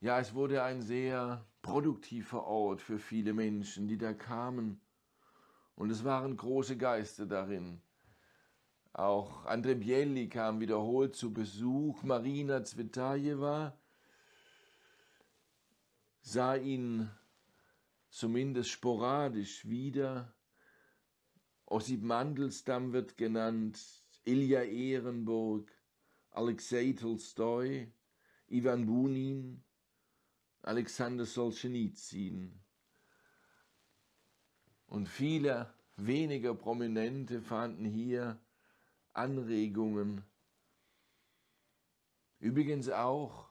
Ja, es wurde ein sehr produktiver Ort für viele Menschen, die da kamen. Und es waren große Geister darin. Auch Andre Bielli kam wiederholt zu Besuch. Marina Zvetajeva sah ihn zumindest sporadisch wieder. Ossip Mandelstam wird genannt, Ilja Ehrenburg, Alexei Tolstoi, Ivan Bunin, Alexander Solzhenitsyn und viele weniger Prominente fanden hier Anregungen. Übrigens auch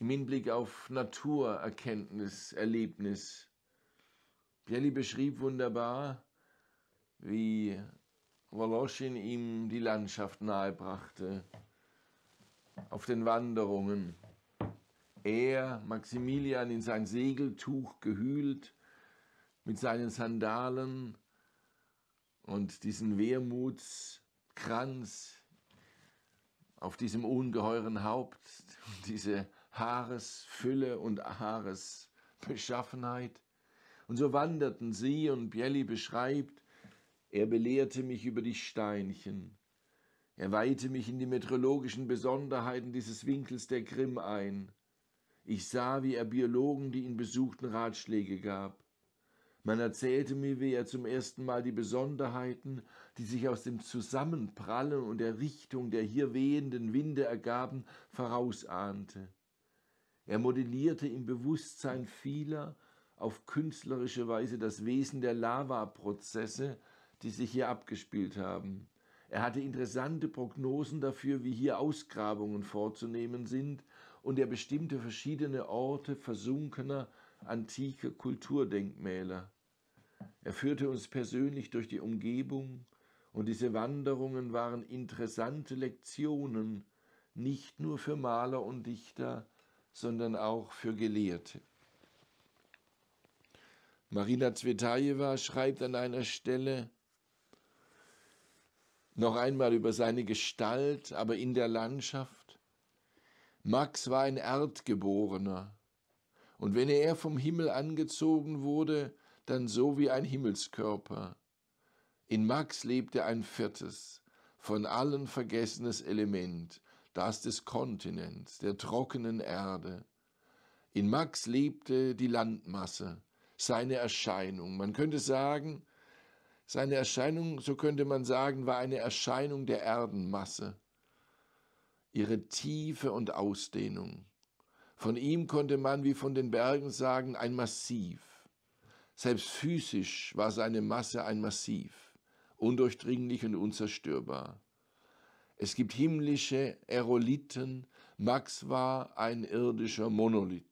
im Hinblick auf Naturerkenntnis, Erlebnis. Bielli beschrieb wunderbar, wie Woloschin ihm die Landschaft nahebrachte, auf den Wanderungen. Er, Maximilian, in sein Segeltuch gehüllt, mit seinen Sandalen und diesen Wermutskranz auf diesem ungeheuren Haupt, diese Haaresfülle und Haaresbeschaffenheit. Und so wanderten sie und Bielli beschreibt, er belehrte mich über die Steinchen. Er weihte mich in die meteorologischen Besonderheiten dieses Winkels der Krim ein. Ich sah, wie er Biologen, die ihn besuchten, Ratschläge gab. Man erzählte mir, wie er zum ersten Mal die Besonderheiten, die sich aus dem Zusammenprallen und der Richtung der hier wehenden Winde ergaben, vorausahnte. Er modellierte im Bewusstsein vieler auf künstlerische Weise das Wesen der Lavaprozesse, die sich hier abgespielt haben. Er hatte interessante Prognosen dafür, wie hier Ausgrabungen vorzunehmen sind, und er bestimmte verschiedene Orte versunkener antiker Kulturdenkmäler. Er führte uns persönlich durch die Umgebung, und diese Wanderungen waren interessante Lektionen, nicht nur für Maler und Dichter, sondern auch für Gelehrte. Marina Zvetajeva schreibt an einer Stelle, noch einmal über seine Gestalt, aber in der Landschaft. Max war ein Erdgeborener, und wenn er vom Himmel angezogen wurde, dann so wie ein Himmelskörper. In Max lebte ein viertes, von allen vergessenes Element, das des Kontinents, der trockenen Erde. In Max lebte die Landmasse, seine Erscheinung. Man könnte sagen, seine Erscheinung, so könnte man sagen, war eine Erscheinung der Erdenmasse, ihre Tiefe und Ausdehnung. Von ihm konnte man wie von den Bergen sagen, ein Massiv. Selbst physisch war seine Masse ein Massiv, undurchdringlich und unzerstörbar. Es gibt himmlische Aerolithen, Max war ein irdischer Monolith.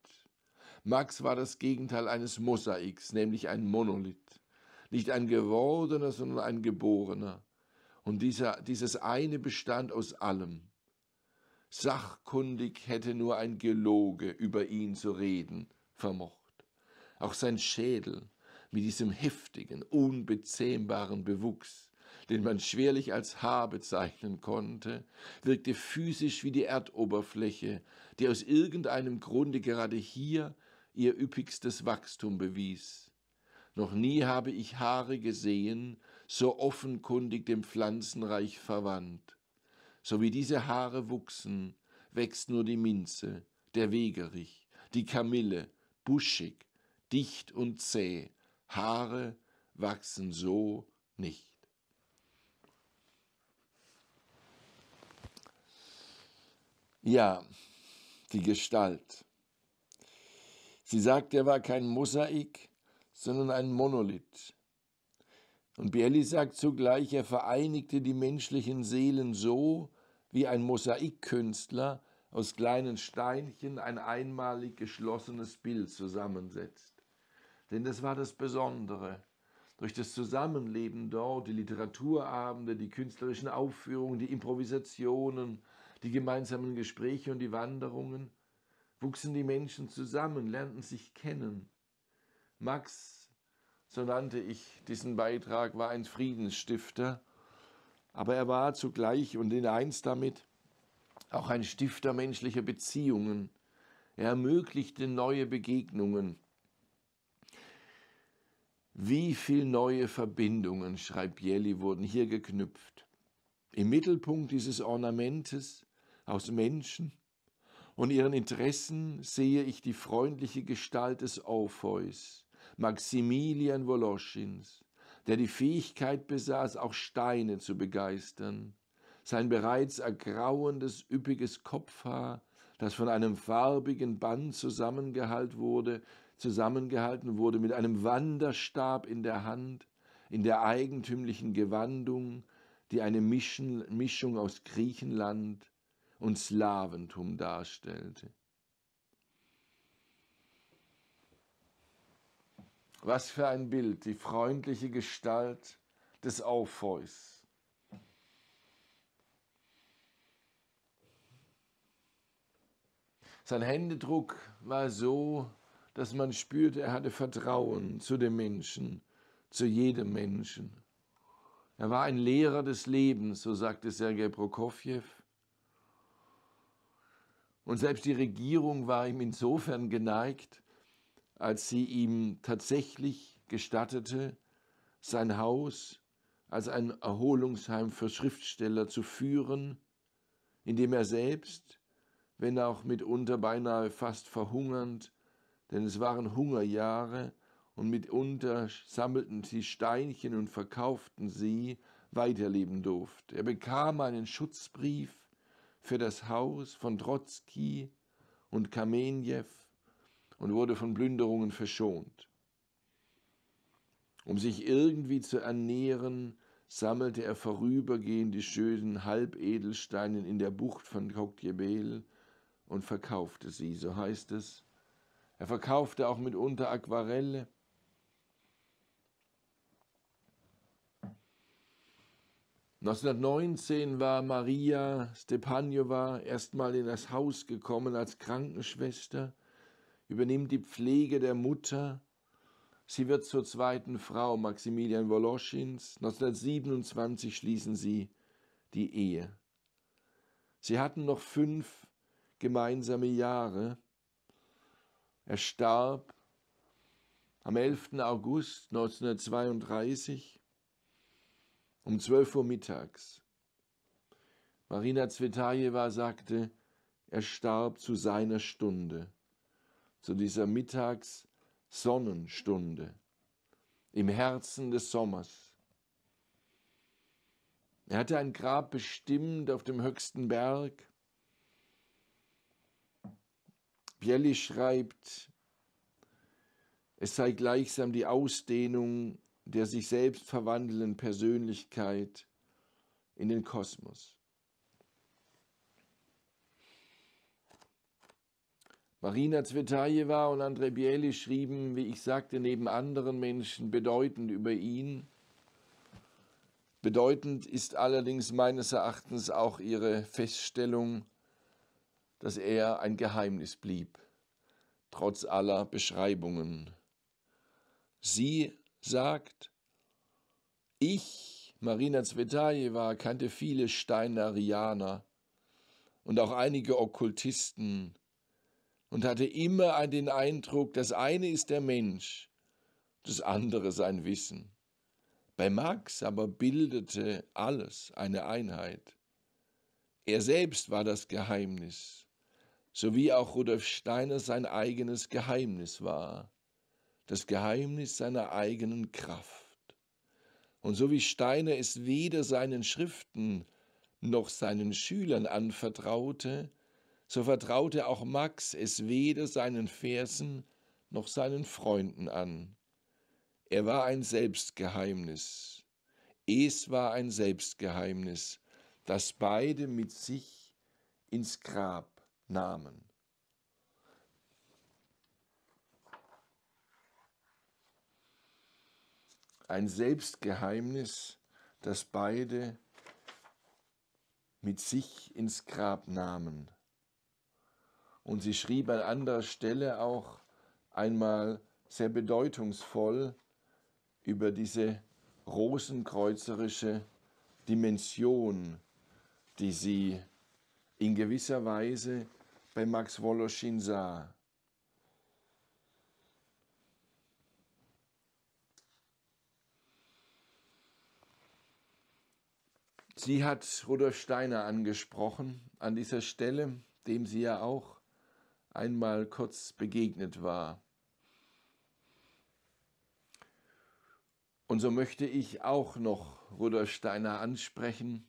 Max war das Gegenteil eines Mosaiks, nämlich ein Monolith nicht ein Gewordener, sondern ein Geborener. Und dieser, dieses eine bestand aus allem. Sachkundig hätte nur ein Geloge über ihn zu reden vermocht. Auch sein Schädel mit diesem heftigen, unbezähmbaren Bewuchs, den man schwerlich als Haar bezeichnen konnte, wirkte physisch wie die Erdoberfläche, die aus irgendeinem Grunde gerade hier ihr üppigstes Wachstum bewies. Noch nie habe ich Haare gesehen, so offenkundig dem Pflanzenreich verwandt. So wie diese Haare wuchsen, wächst nur die Minze, der Wegerich, die Kamille, buschig, dicht und zäh. Haare wachsen so nicht. Ja, die Gestalt. Sie sagt, er war kein Mosaik, sondern ein Monolith. Und Bielli sagt zugleich, er vereinigte die menschlichen Seelen so, wie ein Mosaikkünstler aus kleinen Steinchen ein einmalig geschlossenes Bild zusammensetzt. Denn das war das Besondere. Durch das Zusammenleben dort, die Literaturabende, die künstlerischen Aufführungen, die Improvisationen, die gemeinsamen Gespräche und die Wanderungen, wuchsen die Menschen zusammen, lernten sich kennen, Max, so nannte ich diesen Beitrag, war ein Friedensstifter, aber er war zugleich und in eins damit auch ein Stifter menschlicher Beziehungen. Er ermöglichte neue Begegnungen. Wie viele neue Verbindungen, schreibt Jelly, wurden hier geknüpft. Im Mittelpunkt dieses Ornamentes aus Menschen und ihren Interessen sehe ich die freundliche Gestalt des Orpheus, Maximilian Woloschins, der die Fähigkeit besaß, auch Steine zu begeistern. Sein bereits ergrauendes, üppiges Kopfhaar, das von einem farbigen Band zusammengehalten wurde, zusammengehalten wurde mit einem Wanderstab in der Hand, in der eigentümlichen Gewandung, die eine Mischung aus Griechenland und Slawentum darstellte. Was für ein Bild, die freundliche Gestalt des Aufheus. Sein Händedruck war so, dass man spürte, er hatte Vertrauen zu dem Menschen, zu jedem Menschen. Er war ein Lehrer des Lebens, so sagte Sergei Prokofjew. Und selbst die Regierung war ihm insofern geneigt, als sie ihm tatsächlich gestattete, sein Haus als ein Erholungsheim für Schriftsteller zu führen, indem er selbst, wenn auch mitunter beinahe fast verhungernd, denn es waren Hungerjahre, und mitunter sammelten sie Steinchen und verkauften sie, weiterleben durfte. Er bekam einen Schutzbrief für das Haus von Trotzki und Kamenjew und wurde von Plünderungen verschont. Um sich irgendwie zu ernähren, sammelte er vorübergehend die schönen Halbedelsteine in der Bucht von Kokjebel und verkaufte sie, so heißt es. Er verkaufte auch mitunter Aquarelle. Und 1919 war Maria Stepanjowa erstmal in das Haus gekommen als Krankenschwester übernimmt die Pflege der Mutter. Sie wird zur zweiten Frau Maximilian Woloschins. 1927 schließen sie die Ehe. Sie hatten noch fünf gemeinsame Jahre. Er starb am 11. August 1932 um 12 Uhr mittags. Marina Zvetajeva sagte, er starb zu seiner Stunde zu dieser Mittagssonnenstunde im Herzen des Sommers. Er hatte ein Grab bestimmt auf dem höchsten Berg. Bielli schreibt, es sei gleichsam die Ausdehnung der sich selbst verwandelnden Persönlichkeit in den Kosmos. Marina Zvetajeva und André Bieli schrieben, wie ich sagte, neben anderen Menschen bedeutend über ihn. Bedeutend ist allerdings meines Erachtens auch ihre Feststellung, dass er ein Geheimnis blieb, trotz aller Beschreibungen. Sie sagt, ich, Marina Zvetajeva, kannte viele Steinerianer und auch einige Okkultisten, und hatte immer den Eindruck, das eine ist der Mensch, das andere sein Wissen. Bei Marx aber bildete alles eine Einheit. Er selbst war das Geheimnis, so wie auch Rudolf Steiner sein eigenes Geheimnis war, das Geheimnis seiner eigenen Kraft. Und so wie Steiner es weder seinen Schriften noch seinen Schülern anvertraute, so vertraute auch Max es weder seinen Versen noch seinen Freunden an. Er war ein Selbstgeheimnis. Es war ein Selbstgeheimnis, das beide mit sich ins Grab nahmen. Ein Selbstgeheimnis, das beide mit sich ins Grab nahmen. Und sie schrieb an anderer Stelle auch einmal sehr bedeutungsvoll über diese rosenkreuzerische Dimension, die sie in gewisser Weise bei Max Woloschin sah. Sie hat Rudolf Steiner angesprochen an dieser Stelle, dem sie ja auch einmal kurz begegnet war. Und so möchte ich auch noch Rudolf Steiner ansprechen.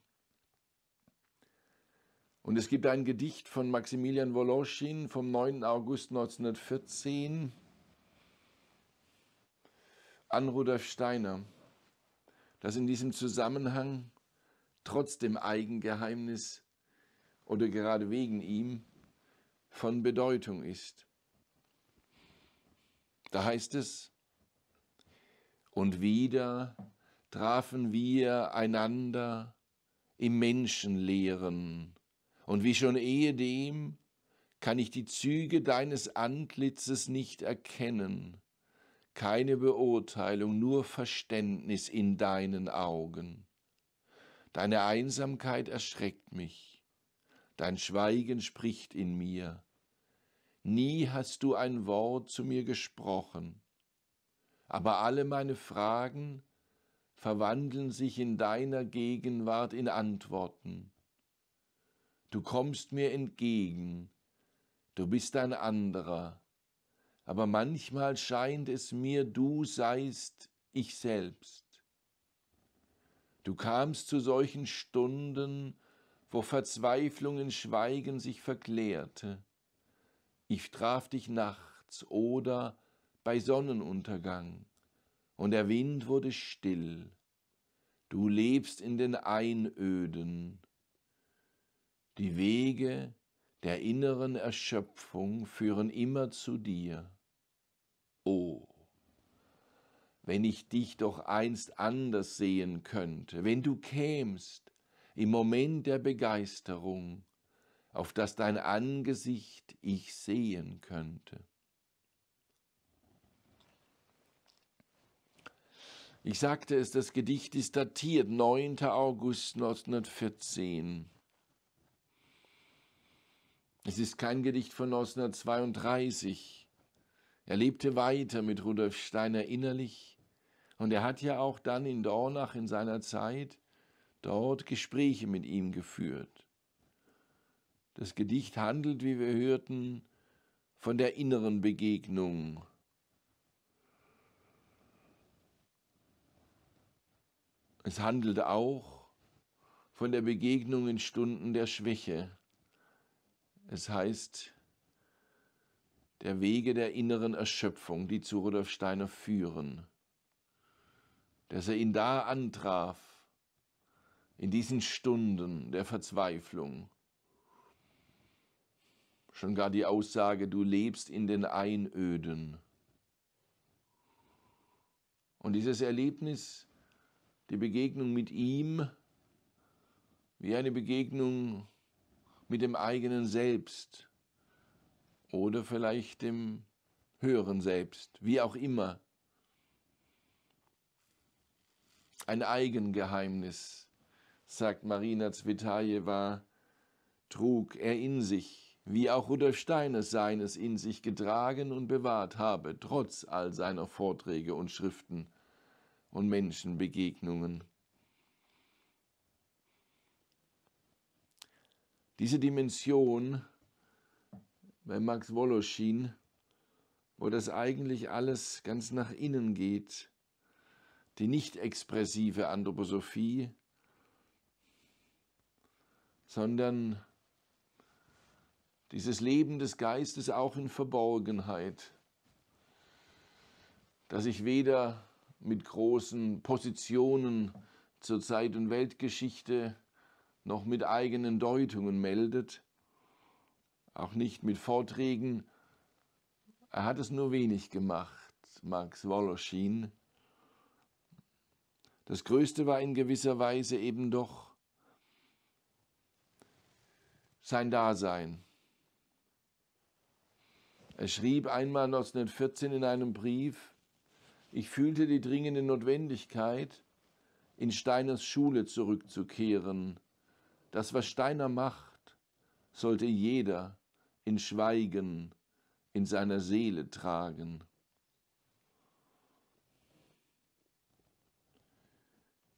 Und es gibt ein Gedicht von Maximilian Woloschin vom 9. August 1914 an Rudolf Steiner, das in diesem Zusammenhang trotz dem Eigengeheimnis oder gerade wegen ihm von Bedeutung ist. Da heißt es, und wieder trafen wir einander im Menschenleeren, und wie schon ehedem kann ich die Züge deines Antlitzes nicht erkennen, keine Beurteilung, nur Verständnis in deinen Augen. Deine Einsamkeit erschreckt mich dein Schweigen spricht in mir. Nie hast du ein Wort zu mir gesprochen, aber alle meine Fragen verwandeln sich in deiner Gegenwart in Antworten. Du kommst mir entgegen, du bist ein anderer, aber manchmal scheint es mir, du seist ich selbst. Du kamst zu solchen Stunden, wo Verzweiflung in Schweigen sich verklärte. Ich traf dich nachts oder bei Sonnenuntergang, und der Wind wurde still. Du lebst in den Einöden. Die Wege der inneren Erschöpfung führen immer zu dir. O, oh, wenn ich dich doch einst anders sehen könnte, wenn du kämst, im Moment der Begeisterung, auf das dein Angesicht ich sehen könnte. Ich sagte es, das Gedicht ist datiert 9. August 1914. Es ist kein Gedicht von 1932. Er lebte weiter mit Rudolf Steiner innerlich und er hat ja auch dann in Dornach in seiner Zeit dort Gespräche mit ihm geführt. Das Gedicht handelt, wie wir hörten, von der inneren Begegnung. Es handelt auch von der Begegnung in Stunden der Schwäche. Es heißt, der Wege der inneren Erschöpfung, die zu Rudolf Steiner führen, dass er ihn da antraf, in diesen Stunden der Verzweiflung. Schon gar die Aussage, du lebst in den Einöden. Und dieses Erlebnis, die Begegnung mit ihm, wie eine Begegnung mit dem eigenen Selbst oder vielleicht dem höheren Selbst, wie auch immer. Ein Eigengeheimnis, sagt Marina Zvetajewa, trug er in sich, wie auch Rudolf Steiner seines in sich getragen und bewahrt habe, trotz all seiner Vorträge und Schriften und Menschenbegegnungen. Diese Dimension bei Max Woloschin, wo das eigentlich alles ganz nach innen geht, die nicht expressive Anthroposophie, sondern dieses Leben des Geistes auch in Verborgenheit, dass ich weder mit großen Positionen zur Zeit- und Weltgeschichte noch mit eigenen Deutungen meldet, auch nicht mit Vorträgen. Er hat es nur wenig gemacht, Max Woloschin. Das Größte war in gewisser Weise eben doch sein Dasein. Er schrieb einmal 1914 in einem Brief, ich fühlte die dringende Notwendigkeit, in Steiners Schule zurückzukehren. Das, was Steiner macht, sollte jeder in Schweigen in seiner Seele tragen.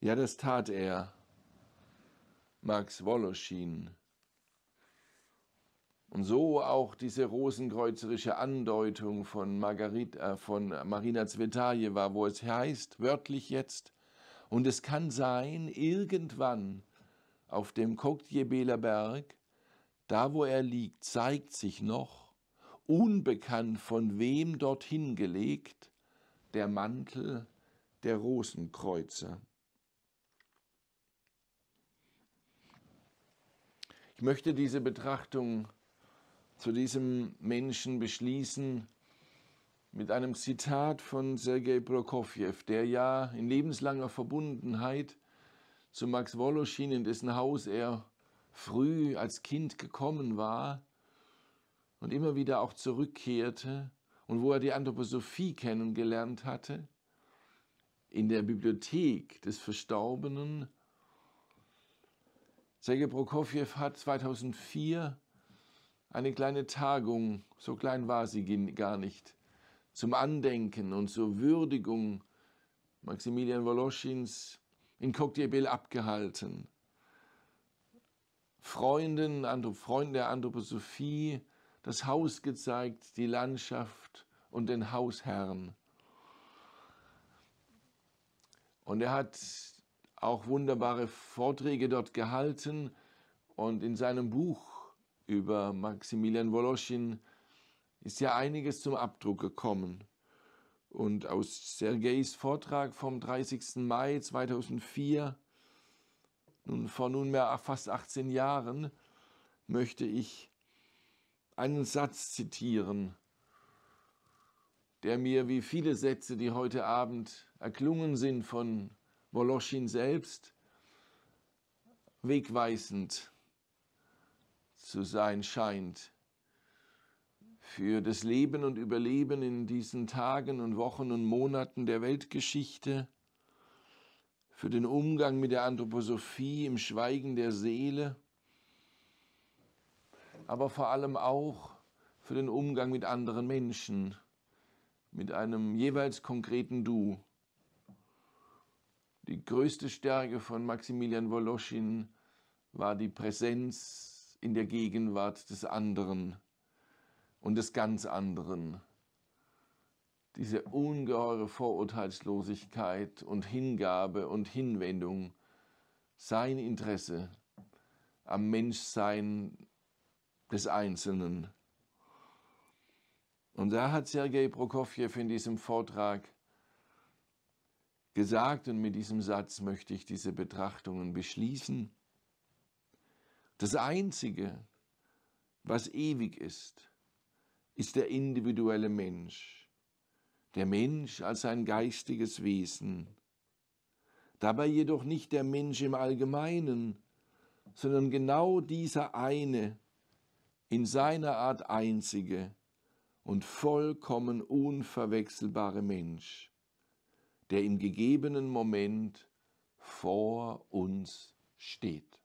Ja, das tat er. Max Woloschin. Und so auch diese rosenkreuzerische Andeutung von, Margarita, äh, von Marina Zvetajeva, wo es heißt, wörtlich jetzt, und es kann sein, irgendwann auf dem Kokjebeler Berg, da wo er liegt, zeigt sich noch, unbekannt von wem dorthin gelegt, der Mantel der Rosenkreuzer. Ich möchte diese Betrachtung zu diesem Menschen beschließen mit einem Zitat von Sergei Prokofjew, der ja in lebenslanger Verbundenheit zu Max Woloschin, in dessen Haus er früh als Kind gekommen war und immer wieder auch zurückkehrte und wo er die Anthroposophie kennengelernt hatte, in der Bibliothek des Verstorbenen. Sergei Prokofjew hat 2004 eine kleine Tagung, so klein war sie gar nicht, zum Andenken und zur Würdigung Maximilian Woloschins in Coquetbel abgehalten. Freunden, Freunden der Anthroposophie das Haus gezeigt, die Landschaft und den Hausherrn. Und er hat auch wunderbare Vorträge dort gehalten und in seinem Buch über Maximilian Woloschin ist ja einiges zum Abdruck gekommen. Und aus Sergejs Vortrag vom 30. Mai 2004, nun vor nunmehr fast 18 Jahren, möchte ich einen Satz zitieren, der mir wie viele Sätze, die heute Abend erklungen sind von Woloschin selbst, wegweisend zu sein scheint, für das Leben und Überleben in diesen Tagen und Wochen und Monaten der Weltgeschichte, für den Umgang mit der Anthroposophie im Schweigen der Seele, aber vor allem auch für den Umgang mit anderen Menschen, mit einem jeweils konkreten Du. Die größte Stärke von Maximilian Woloschin war die Präsenz in der Gegenwart des anderen und des ganz anderen. Diese ungeheure Vorurteilslosigkeit und Hingabe und Hinwendung, sein Interesse am Menschsein des Einzelnen. Und da hat Sergei Prokofjew in diesem Vortrag gesagt, und mit diesem Satz möchte ich diese Betrachtungen beschließen, das Einzige, was ewig ist, ist der individuelle Mensch, der Mensch als ein geistiges Wesen, dabei jedoch nicht der Mensch im Allgemeinen, sondern genau dieser eine, in seiner Art einzige und vollkommen unverwechselbare Mensch, der im gegebenen Moment vor uns steht.